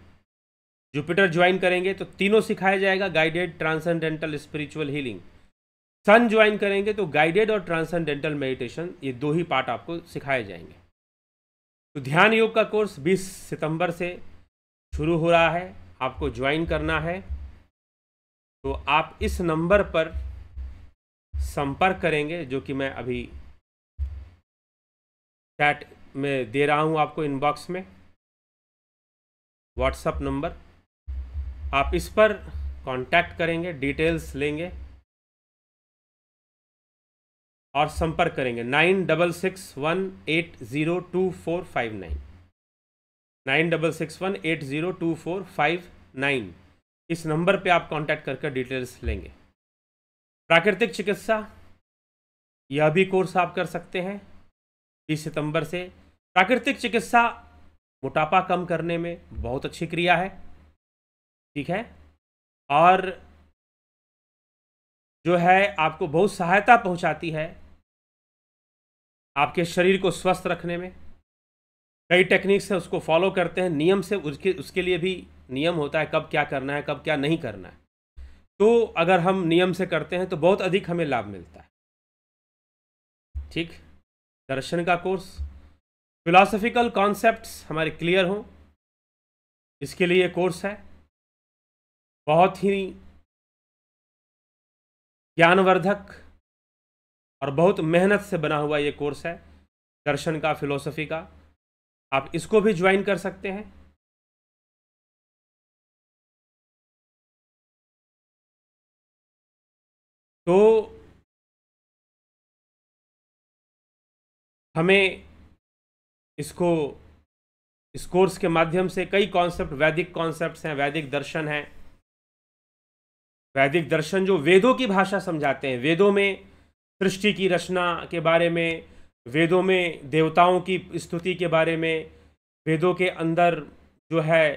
Jupiter join करेंगे तो तीनों सिखाया जाएगा guided transcendental spiritual healing sun join करेंगे तो गाइडेड और ट्रांसेंडेंटल मेडिटेशन ये दो ही पार्ट आपको सिखाए जाएंगे तो ध्यान योग का कोर्स 20 सितंबर से शुरू हो रहा है आपको ज्वाइन करना है तो आप इस नंबर पर संपर्क करेंगे जो कि मैं अभी चैट में दे रहा हूं आपको इनबॉक्स में व्हाट्सएप नंबर आप इस पर कांटेक्ट करेंगे डिटेल्स लेंगे और संपर्क करेंगे nine double six one eight zero two four five nine nine double six one eight zero two four five nine इस नंबर पे आप कांटेक्ट करके डिटेल्स लेंगे प्राकृतिक चिकित्सा यह भी कोर्स आप कर सकते हैं बीस सितंबर से प्राकृतिक चिकित्सा मोटापा कम करने में बहुत अच्छी क्रिया है ठीक है और जो है आपको बहुत सहायता पहुंचाती है आपके शरीर को स्वस्थ रखने में कई टेक्निक्स हैं उसको फॉलो करते हैं नियम से उसके उसके लिए भी नियम होता है कब क्या करना है कब क्या नहीं करना है तो अगर हम नियम से करते हैं तो बहुत अधिक हमें लाभ मिलता है ठीक दर्शन का कोर्स फिलोसफिकल कॉन्सेप्ट्स हमारे क्लियर हों इसके लिए कोर्स है बहुत ही ज्ञानवर्धक और बहुत मेहनत से बना हुआ ये कोर्स है दर्शन का फिलोसफी का आप इसको भी ज्वाइन कर सकते हैं तो हमें इसको इस कोर्स के माध्यम से कई कॉन्सेप्ट वैदिक कॉन्सेप्ट्स हैं वैदिक दर्शन हैं वैदिक दर्शन जो वेदों की भाषा समझाते हैं वेदों में सृष्टि की रचना के बारे में वेदों में देवताओं की स्तुति के बारे में वेदों के अंदर जो है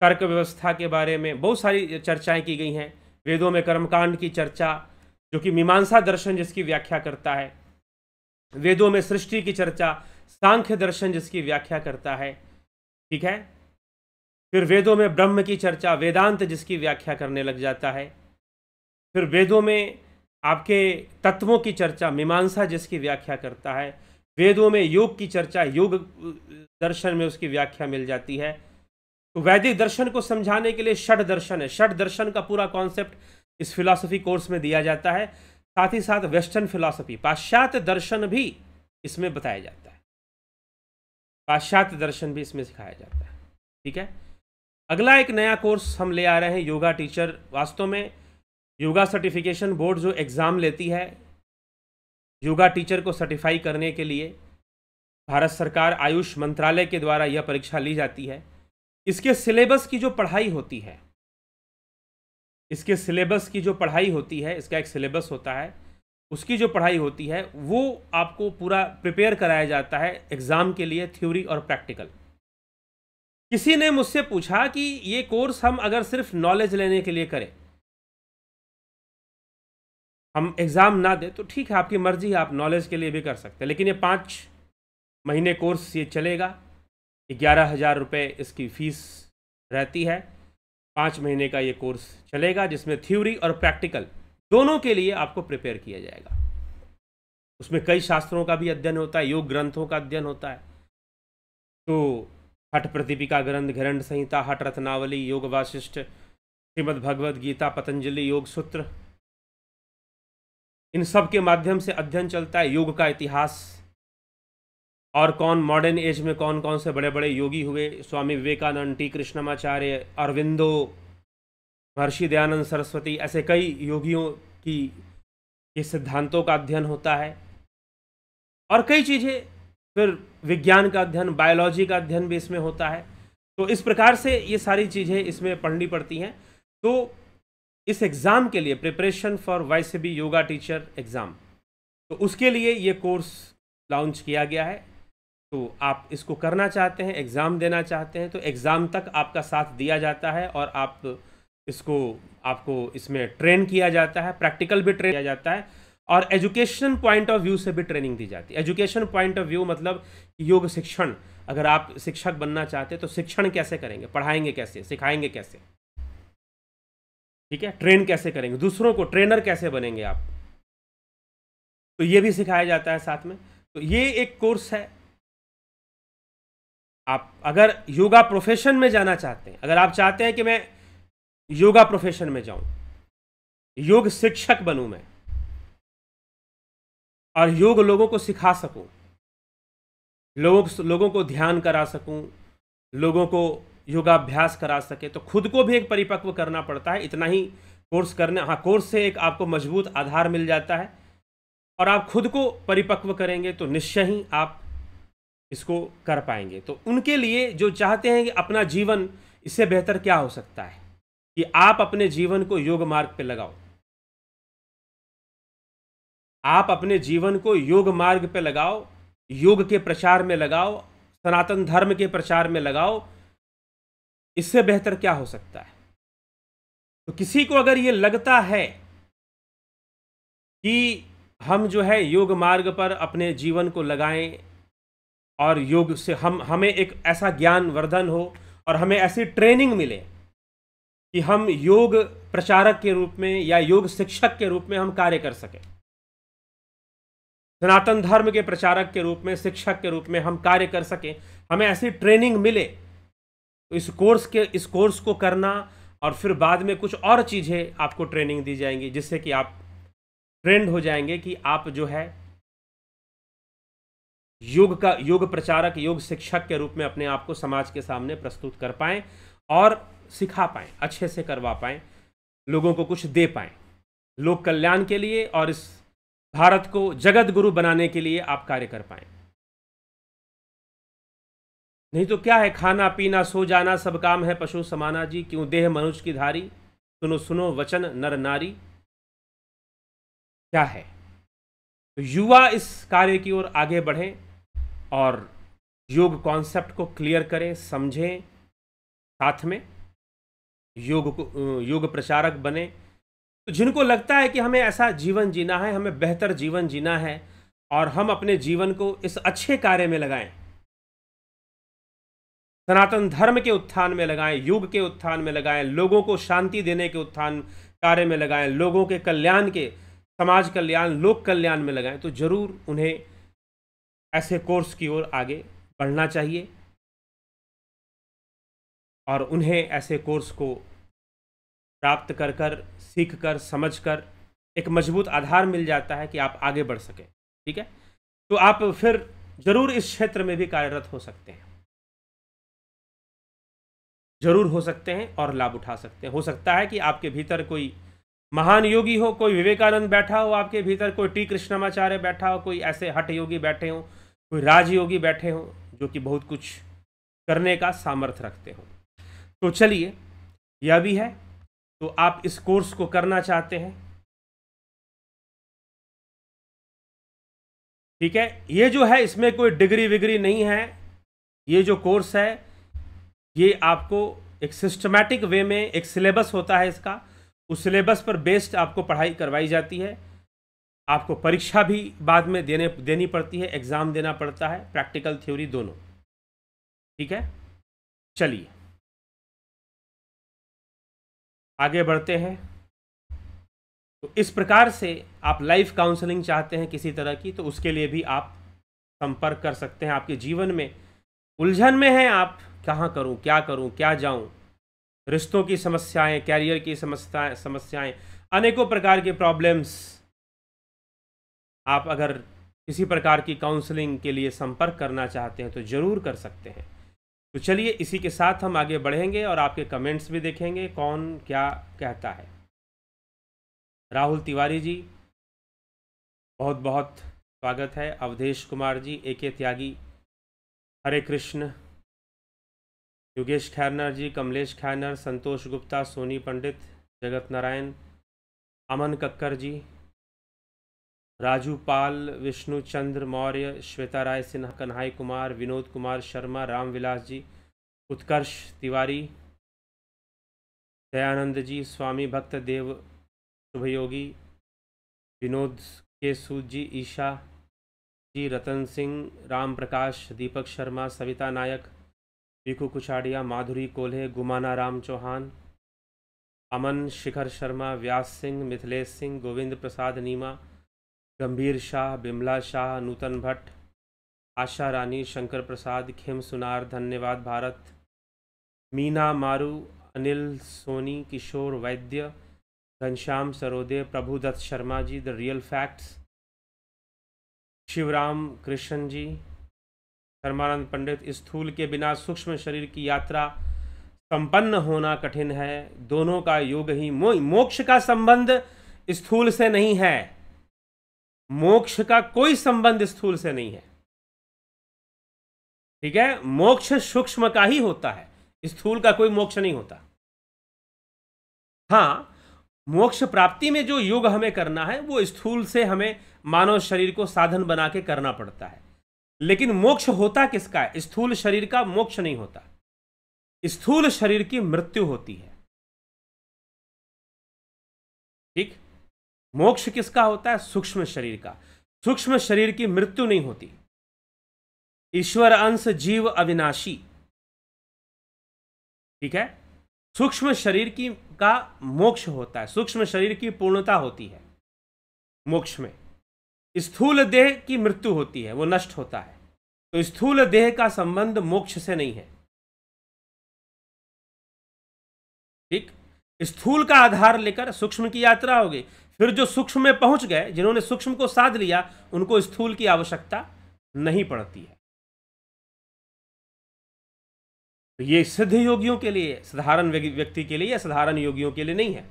तर्क व्यवस्था के बारे में बहुत सारी चर्चाएं की गई हैं वेदों में कर्मकांड की चर्चा जो कि मीमांसा दर्शन जिसकी व्याख्या करता है वेदों में सृष्टि की चर्चा सांख्य दर्शन जिसकी व्याख्या करता है ठीक है फिर वेदों में ब्रह्म की चर्चा वेदांत जिसकी व्याख्या करने लग जाता है फिर वेदों में आपके तत्वों की चर्चा मीमांसा जिसकी व्याख्या करता है वेदों में योग की चर्चा योग दर्शन में उसकी व्याख्या मिल जाती है तो वैदिक दर्शन को समझाने के लिए षठ दर्शन है षठ दर्शन का पूरा कॉन्सेप्ट इस फिलॉसफी कोर्स में दिया जाता है साथ ही साथ वेस्टर्न फिलॉसफी पाश्चात्य दर्शन भी इसमें बताया जाता है पाश्चात्य दर्शन भी इसमें सिखाया जाता है ठीक है अगला एक नया कोर्स हम ले आ रहे हैं योगा टीचर वास्तव में योगा सर्टिफिकेशन बोर्ड जो एग्ज़ाम लेती है योगा टीचर को सर्टिफाई करने के लिए भारत सरकार आयुष मंत्रालय के द्वारा यह परीक्षा ली जाती है इसके सिलेबस की जो पढ़ाई होती है इसके सिलेबस की जो पढ़ाई होती है इसका एक सिलेबस होता है उसकी जो पढ़ाई होती है वो आपको पूरा प्रिपेयर कराया जाता है एग्ज़ाम के लिए थ्योरी और प्रैक्टिकल किसी ने मुझसे पूछा कि ये कोर्स हम अगर सिर्फ नॉलेज लेने के लिए करें हम एग्ज़ाम ना दें तो ठीक है आपकी मर्ज़ी है आप नॉलेज के लिए भी कर सकते हैं लेकिन ये पाँच महीने कोर्स ये चलेगा ग्यारह हज़ार रुपये इसकी फ़ीस रहती है पाँच महीने का ये कोर्स चलेगा जिसमें थ्योरी और प्रैक्टिकल दोनों के लिए आपको प्रिपेयर किया जाएगा उसमें कई शास्त्रों का भी अध्ययन होता है योग ग्रंथों का अध्ययन होता है तो हट प्रतिपिका ग्रंथ घरण संहिता हठ रत्नावली योग वाशिष्ठ श्रीमद भगवद गीता पतंजलि योग सूत्र इन सब के माध्यम से अध्ययन चलता है योग का इतिहास और कौन मॉडर्न एज में कौन कौन से बड़े बड़े योगी हुए स्वामी विवेकानंद टी कृष्णमाचार्य अरविंदो महर्षि दयानंद सरस्वती ऐसे कई योगियों की ये सिद्धांतों का अध्ययन होता है और कई चीज़ें फिर विज्ञान का अध्ययन बायोलॉजी का अध्ययन भी इसमें होता है तो इस प्रकार से ये सारी चीज़ें इसमें पढ़नी पड़ती हैं तो इस एग्ज़ाम के लिए preparation for Y C B yoga teacher exam तो उसके लिए ये कोर्स लॉन्च किया गया है तो आप इसको करना चाहते हैं एग्ज़ाम देना चाहते हैं तो एग्ज़ाम तक आपका साथ दिया जाता है और आप इसको आपको इसमें ट्रेन किया जाता है प्रैक्टिकल भी ट्रेन किया जाता है और एजुकेशन पॉइंट ऑफ व्यू से भी ट्रेनिंग दी जाती है एजुकेशन पॉइंट ऑफ व्यू मतलब योग शिक्षण अगर आप शिक्षक बनना चाहते हैं तो शिक्षण कैसे करेंगे पढ़ाएंगे कैसे सिखाएंगे कैसे ठीक है ट्रेन कैसे करेंगे दूसरों को ट्रेनर कैसे बनेंगे आप तो ये भी सिखाया जाता है साथ में तो ये एक कोर्स है आप अगर योगा प्रोफेशन में जाना चाहते हैं अगर आप चाहते हैं कि मैं योगा प्रोफेशन में जाऊं योग शिक्षक बनूं मैं और योग लोगों को सिखा सकूं लोगों लोगों को ध्यान करा सकूं लोगों को योगाभ्यास करा सके तो खुद को भी एक परिपक्व करना पड़ता है इतना ही कोर्स करने हाँ कोर्स से एक आपको मजबूत आधार मिल जाता है और आप खुद को परिपक्व करेंगे तो निश्चय ही आप इसको कर पाएंगे तो उनके लिए जो चाहते हैं कि अपना जीवन इससे बेहतर क्या हो सकता है कि आप अपने जीवन को योग मार्ग पर लगाओ आप अपने जीवन को योग मार्ग पर लगाओ योग के प्रचार में लगाओ सनातन धर्म के प्रचार में लगाओ इससे बेहतर क्या हो सकता है तो किसी को अगर ये लगता है कि हम जो है योग मार्ग पर अपने जीवन को लगाएं और योग से हम हमें एक ऐसा ज्ञान वर्धन हो और हमें ऐसी ट्रेनिंग मिले कि हम योग प्रचारक के रूप में या योग शिक्षक के रूप में हम कार्य कर सकें सनातन धर्म के प्रचारक के रूप में शिक्षक के रूप में हम कार्य कर सकें हमें ऐसी ट्रेनिंग मिले इस कोर्स के इस कोर्स को करना और फिर बाद में कुछ और चीज़ें आपको ट्रेनिंग दी जाएंगी जिससे कि आप ट्रेंड हो जाएंगे कि आप जो है योग का योग प्रचारक योग शिक्षक के रूप में अपने आप को समाज के सामने प्रस्तुत कर पाएँ और सिखा पाएँ अच्छे से करवा पाएँ लोगों को कुछ दे पाएँ लोक कल्याण के लिए और इस भारत को जगत गुरु बनाने के लिए आप कार्य कर पाएँ नहीं तो क्या है खाना पीना सो जाना सब काम है पशु समाना जी क्यों देह मनुष्य की धारी सुनो सुनो वचन नर नारी क्या है तो युवा इस कार्य की ओर आगे बढ़ें और योग कॉन्सेप्ट को क्लियर करें समझें साथ में योग को योग प्रचारक बने तो जिनको लगता है कि हमें ऐसा जीवन जीना है हमें बेहतर जीवन जीना है और हम अपने जीवन को इस अच्छे कार्य में लगाएं सनातन धर्म के उत्थान में लगाएं युग के उत्थान में लगाएं लोगों को शांति देने के उत्थान कार्य में लगाएं लोगों के कल्याण के समाज कल्याण लोक कल्याण में लगाएं तो ज़रूर उन्हें ऐसे कोर्स की ओर आगे बढ़ना चाहिए और उन्हें ऐसे कोर्स को प्राप्त कर कर सीख कर समझ कर एक मजबूत आधार मिल जाता है कि आप आगे बढ़ सकें ठीक है तो आप फिर ज़रूर इस क्षेत्र में भी कार्यरत हो सकते हैं जरूर हो सकते हैं और लाभ उठा सकते हैं हो सकता है कि आपके भीतर कोई महान योगी हो कोई विवेकानंद बैठा हो आपके भीतर कोई टी कृष्णमाचार्य बैठा हो कोई ऐसे हट योगी बैठे हों कोई राजयोगी बैठे हों जो कि बहुत कुछ करने का सामर्थ्य रखते हों तो चलिए यह भी है तो आप इस कोर्स को करना चाहते हैं ठीक है ये जो है इसमें कोई डिग्री विग्री नहीं है ये जो कोर्स है ये आपको एक सिस्टमेटिक वे में एक सिलेबस होता है इसका उस सिलेबस पर बेस्ड आपको पढ़ाई करवाई जाती है आपको परीक्षा भी बाद में देने देनी पड़ती है एग्ज़ाम देना पड़ता है प्रैक्टिकल थ्योरी दोनों ठीक है चलिए आगे बढ़ते हैं तो इस प्रकार से आप लाइफ काउंसलिंग चाहते हैं किसी तरह की तो उसके लिए भी आप संपर्क कर सकते हैं आपके जीवन में उलझन में हैं आप कहाँ करूँ क्या करूँ क्या जाऊँ रिश्तों की समस्याएं कैरियर की समस्याएं समस्याएं अनेकों प्रकार की प्रॉब्लम्स आप अगर किसी प्रकार की काउंसलिंग के लिए संपर्क करना चाहते हैं तो ज़रूर कर सकते हैं तो चलिए इसी के साथ हम आगे बढ़ेंगे और आपके कमेंट्स भी देखेंगे कौन क्या कहता है राहुल तिवारी जी बहुत बहुत स्वागत है अवधेश कुमार जी ए के त्यागी हरे कृष्ण योगेश खैरनर जी कमलेश खैरनर संतोष गुप्ता सोनी पंडित जगत नारायण अमन कक्कर जी राजू पाल विष्णु चंद्र मौर्य श्वेता राय सिन्हा कन्हाई कुमार विनोद कुमार शर्मा रामविलास जी उत्कर्ष तिवारी दयानंद जी स्वामी भक्त देव शुभयोगी विनोद के जी ईशा जी रतन सिंह राम प्रकाश दीपक शर्मा सविता नायक पीकू कुछाड़िया माधुरी कोल्हे गुमाना राम चौहान अमन शिखर शर्मा व्यास सिंह मिथिलेश सिंह गोविंद प्रसाद नीमा गंभीर शाह बिमला शाह नूतन भट्ट आशा रानी शंकर प्रसाद खिम सुनार धन्यवाद भारत मीना मारू Anil Soni Kishore Vaidya Ghanshyam Sarode Prabhudatt Sharma ji the real facts Shivram Krishna ji Dharmanand Pandit स्थूल के बिना सूक्ष्म शरीर की यात्रा संपन्न होना कठिन है दोनों का योग ही मो, मोक्ष का संबंध स्थूल से नहीं है मोक्ष का कोई संबंध स्थूल से नहीं है ठीक है मोक्ष सूक्ष्म का ही होता है स्थूल का कोई मोक्ष नहीं होता हाँ मोक्ष प्राप्ति में जो योग हमें करना है वो स्थूल से हमें मानव शरीर को साधन बना के करना पड़ता है लेकिन मोक्ष होता किसका है स्थूल शरीर का मोक्ष नहीं होता स्थूल शरीर की मृत्यु होती है ठीक मोक्ष किसका होता है सूक्ष्म शरीर का सूक्ष्म शरीर की मृत्यु नहीं होती ईश्वर अंश जीव अविनाशी ठीक है सूक्ष्म शरीर की का मोक्ष होता है सूक्ष्म शरीर की पूर्णता होती है मोक्ष में स्थूल देह की मृत्यु होती है वो नष्ट होता है तो स्थूल देह का संबंध मोक्ष से नहीं है ठीक स्थूल का आधार लेकर सूक्ष्म की यात्रा होगी फिर जो सूक्ष्म में पहुंच गए जिन्होंने सूक्ष्म को साध लिया उनको स्थूल की आवश्यकता नहीं पड़ती है तो ये सिद्ध योगियों के लिए साधारण व्यक्ति के लिए या साधारण योगियों के लिए नहीं है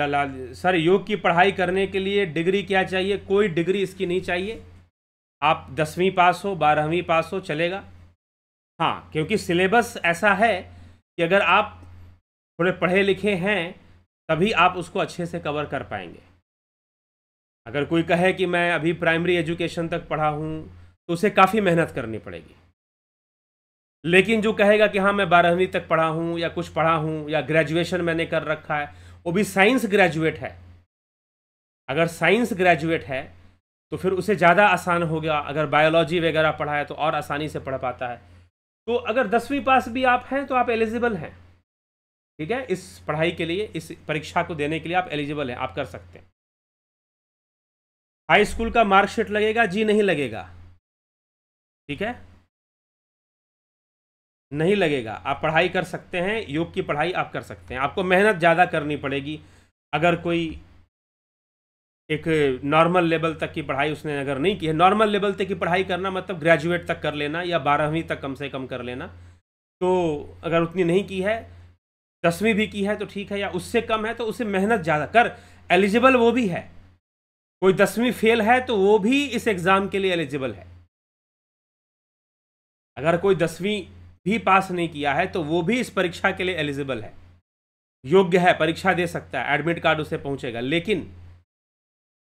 लाल सर योग की पढ़ाई करने के लिए डिग्री क्या चाहिए कोई डिग्री इसकी नहीं चाहिए आप दसवीं पास हो बारहवीं पास हो चलेगा हाँ क्योंकि सिलेबस ऐसा है कि अगर आप थोड़े पढ़े लिखे हैं तभी आप उसको अच्छे से कवर कर पाएंगे अगर कोई कहे कि मैं अभी प्राइमरी एजुकेशन तक पढ़ा हूँ तो उसे काफ़ी मेहनत करनी पड़ेगी लेकिन जो कहेगा कि हाँ मैं बारहवीं तक पढ़ा हूँ या कुछ पढ़ा हूँ या ग्रेजुएशन मैंने कर रखा है वो भी साइंस ग्रेजुएट है अगर साइंस ग्रेजुएट है तो फिर उसे ज़्यादा आसान हो गया अगर बायोलॉजी वगैरह पढ़ा है तो और आसानी से पढ़ पाता है तो अगर दसवीं पास भी आप हैं तो आप एलिजिबल हैं ठीक है इस पढ़ाई के लिए इस परीक्षा को देने के लिए आप एलिजिबल हैं आप कर सकते हैं हाई स्कूल का मार्कशीट लगेगा जी नहीं लगेगा ठीक है नहीं लगेगा आप पढ़ाई कर सकते हैं योग की पढ़ाई आप कर सकते हैं आपको मेहनत ज़्यादा करनी पड़ेगी अगर कोई एक नॉर्मल लेवल तक की पढ़ाई उसने अगर नहीं की है नॉर्मल लेवल तक की पढ़ाई करना मतलब ग्रेजुएट तक कर लेना या बारहवीं तक कम से कम कर लेना तो अगर उतनी नहीं की है दसवीं भी की है तो ठीक है या उससे कम है तो उसे मेहनत ज़्यादा कर एलिजिबल वो भी है कोई दसवीं फेल है तो वो भी इस एग्ज़ाम के लिए एलिजिबल है अगर कोई दसवीं भी पास नहीं किया है तो वो भी इस परीक्षा के लिए एलिजिबल है योग्य है परीक्षा दे सकता है एडमिट कार्ड उसे पहुंचेगा लेकिन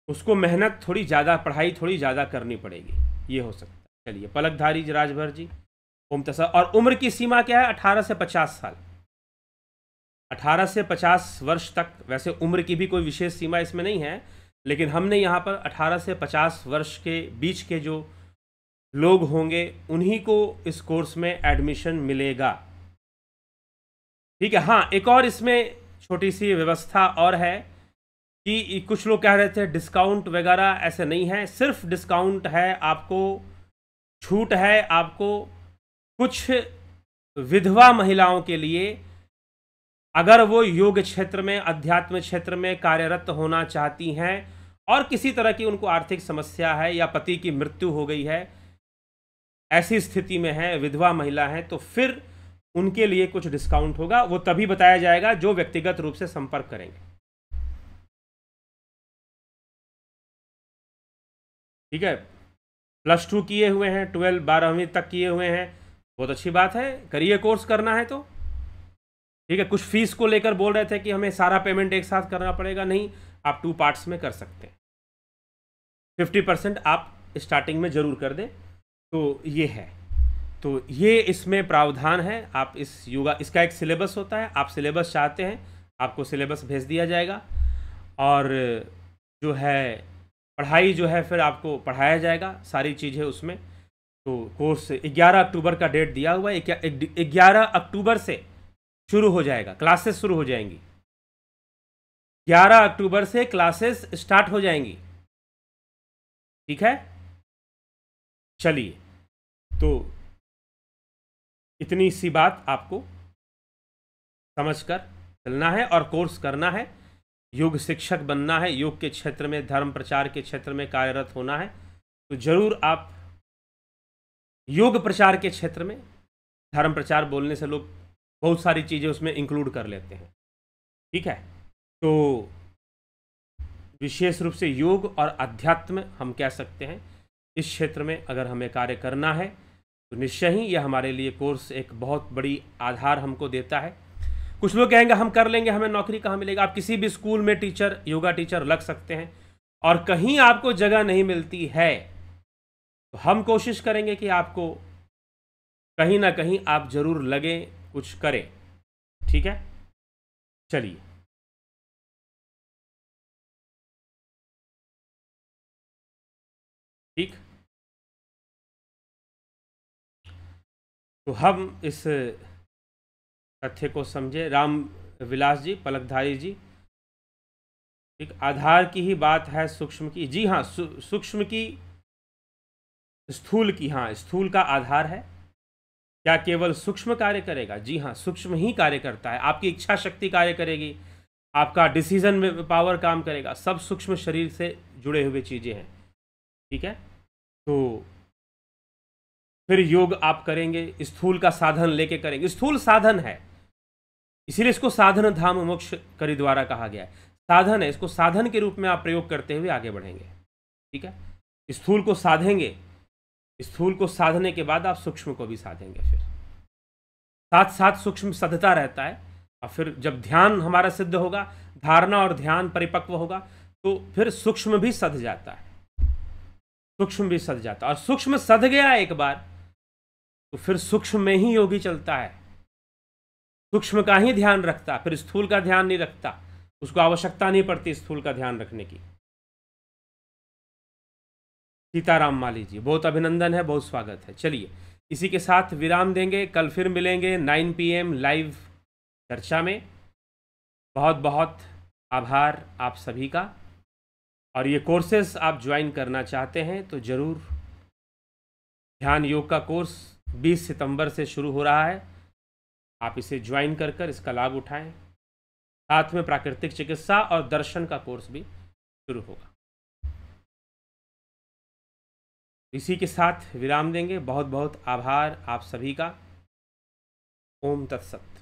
उसको मेहनत थोड़ी ज़्यादा पढ़ाई थोड़ी ज़्यादा करनी पड़ेगी ये हो सकता है चलिए पलकधारी राजभर जी ओम तसा और उम्र की सीमा क्या है अठारह से पचास साल अठारह से पचास वर्ष तक वैसे उम्र की भी कोई विशेष सीमा इसमें नहीं है लेकिन हमने यहाँ पर अठारह से पचास वर्ष के बीच के जो लोग होंगे उन्हीं को इस कोर्स में एडमिशन मिलेगा ठीक है हाँ एक और इसमें छोटी सी व्यवस्था और है कि कुछ लोग कह रहे थे डिस्काउंट वगैरह ऐसे नहीं है सिर्फ डिस्काउंट है आपको छूट है आपको कुछ विधवा महिलाओं के लिए अगर वो योग क्षेत्र में अध्यात्म क्षेत्र में कार्यरत होना चाहती हैं और किसी तरह की उनको आर्थिक समस्या है या पति की मृत्यु हो गई है ऐसी स्थिति में है विधवा महिला है तो फिर उनके लिए कुछ डिस्काउंट होगा वो तभी बताया जाएगा जो व्यक्तिगत रूप से संपर्क करेंगे ठीक है प्लस टू किए हुए हैं ट्वेल्व बारहवीं तक किए हुए हैं बहुत अच्छी बात है करिए कोर्स करना है तो ठीक है कुछ फीस को लेकर बोल रहे थे कि हमें सारा पेमेंट एक साथ करना पड़ेगा नहीं आप टू पार्ट्स में कर सकते हैं फिफ्टी परसेंट आप स्टार्टिंग में ज़रूर कर दें तो ये है तो ये इसमें प्रावधान है आप इस योगा इसका एक सिलेबस होता है आप सिलेबस चाहते हैं आपको सिलेबस भेज दिया जाएगा और जो है पढ़ाई जो है फिर आपको पढ़ाया जाएगा सारी चीज़ें उसमें तो कोर्स 11 अक्टूबर का डेट दिया हुआ है ग्यारह अक्टूबर से शुरू हो जाएगा क्लासेस शुरू हो जाएंगी 11 अक्टूबर से क्लासेस स्टार्ट हो जाएंगी ठीक है चलिए तो इतनी सी बात आपको समझकर चलना है और कोर्स करना है योग शिक्षक बनना है योग के क्षेत्र में धर्म प्रचार के क्षेत्र में कार्यरत होना है तो जरूर आप योग प्रचार के क्षेत्र में धर्म प्रचार बोलने से लोग बहुत सारी चीज़ें उसमें इंक्लूड कर लेते हैं ठीक है तो विशेष रूप से योग और अध्यात्म हम कह सकते हैं इस क्षेत्र में अगर हमें कार्य करना है तो निश्चय ही यह हमारे लिए कोर्स एक बहुत बड़ी आधार हमको देता है कुछ लोग कहेंगे हम कर लेंगे हमें नौकरी कहाँ मिलेगा आप किसी भी स्कूल में टीचर योगा टीचर लग सकते हैं और कहीं आपको जगह नहीं मिलती है तो हम कोशिश करेंगे कि आपको कहीं ना कहीं आप ज़रूर लगें कुछ करें ठीक है चलिए तो हम इस तथ्य को समझे राम विलास जी पलकधारी जी एक आधार की ही बात है सूक्ष्म की जी हाँ सूक्ष्म की स्थूल की हाँ स्थूल का आधार है क्या केवल सूक्ष्म कार्य करेगा जी हाँ सूक्ष्म ही कार्य करता है आपकी इच्छा शक्ति कार्य करेगी आपका डिसीजन में पावर काम करेगा सब सूक्ष्म शरीर से जुड़े हुए चीज़ें हैं ठीक है तो फिर योग आप करेंगे स्थूल का साधन लेके करेंगे स्थूल साधन है इसीलिए इसको साधन धाम मोक्ष करी द्वारा कहा गया है साधन है इसको साधन के रूप में आप प्रयोग करते हुए आगे बढ़ेंगे ठीक है स्थूल को साधेंगे स्थूल को साधने के बाद आप सूक्ष्म को भी साधेंगे फिर साथ साथ सूक्ष्म सधता रहता है और फिर जब ध्यान हमारा सिद्ध होगा धारणा और ध्यान परिपक्व होगा तो फिर सूक्ष्म भी सध जाता है सूक्ष्म भी सध जाता है और सूक्ष्म सध गया एक बार तो फिर सूक्ष्म में ही योगी चलता है सूक्ष्म का ही ध्यान रखता फिर स्थूल का ध्यान नहीं रखता उसको आवश्यकता नहीं पड़ती स्थूल का ध्यान रखने की सीताराम माली जी बहुत अभिनंदन है बहुत स्वागत है चलिए इसी के साथ विराम देंगे कल फिर मिलेंगे 9 पीएम लाइव चर्चा में बहुत बहुत आभार आप सभी का और ये कोर्सेस आप ज्वाइन करना चाहते हैं तो ज़रूर ध्यान योग का कोर्स 20 सितंबर से शुरू हो रहा है आप इसे ज्वाइन कर कर इसका लाभ उठाएं साथ में प्राकृतिक चिकित्सा और दर्शन का कोर्स भी शुरू होगा इसी के साथ विराम देंगे बहुत बहुत आभार आप सभी का ओम तत्सत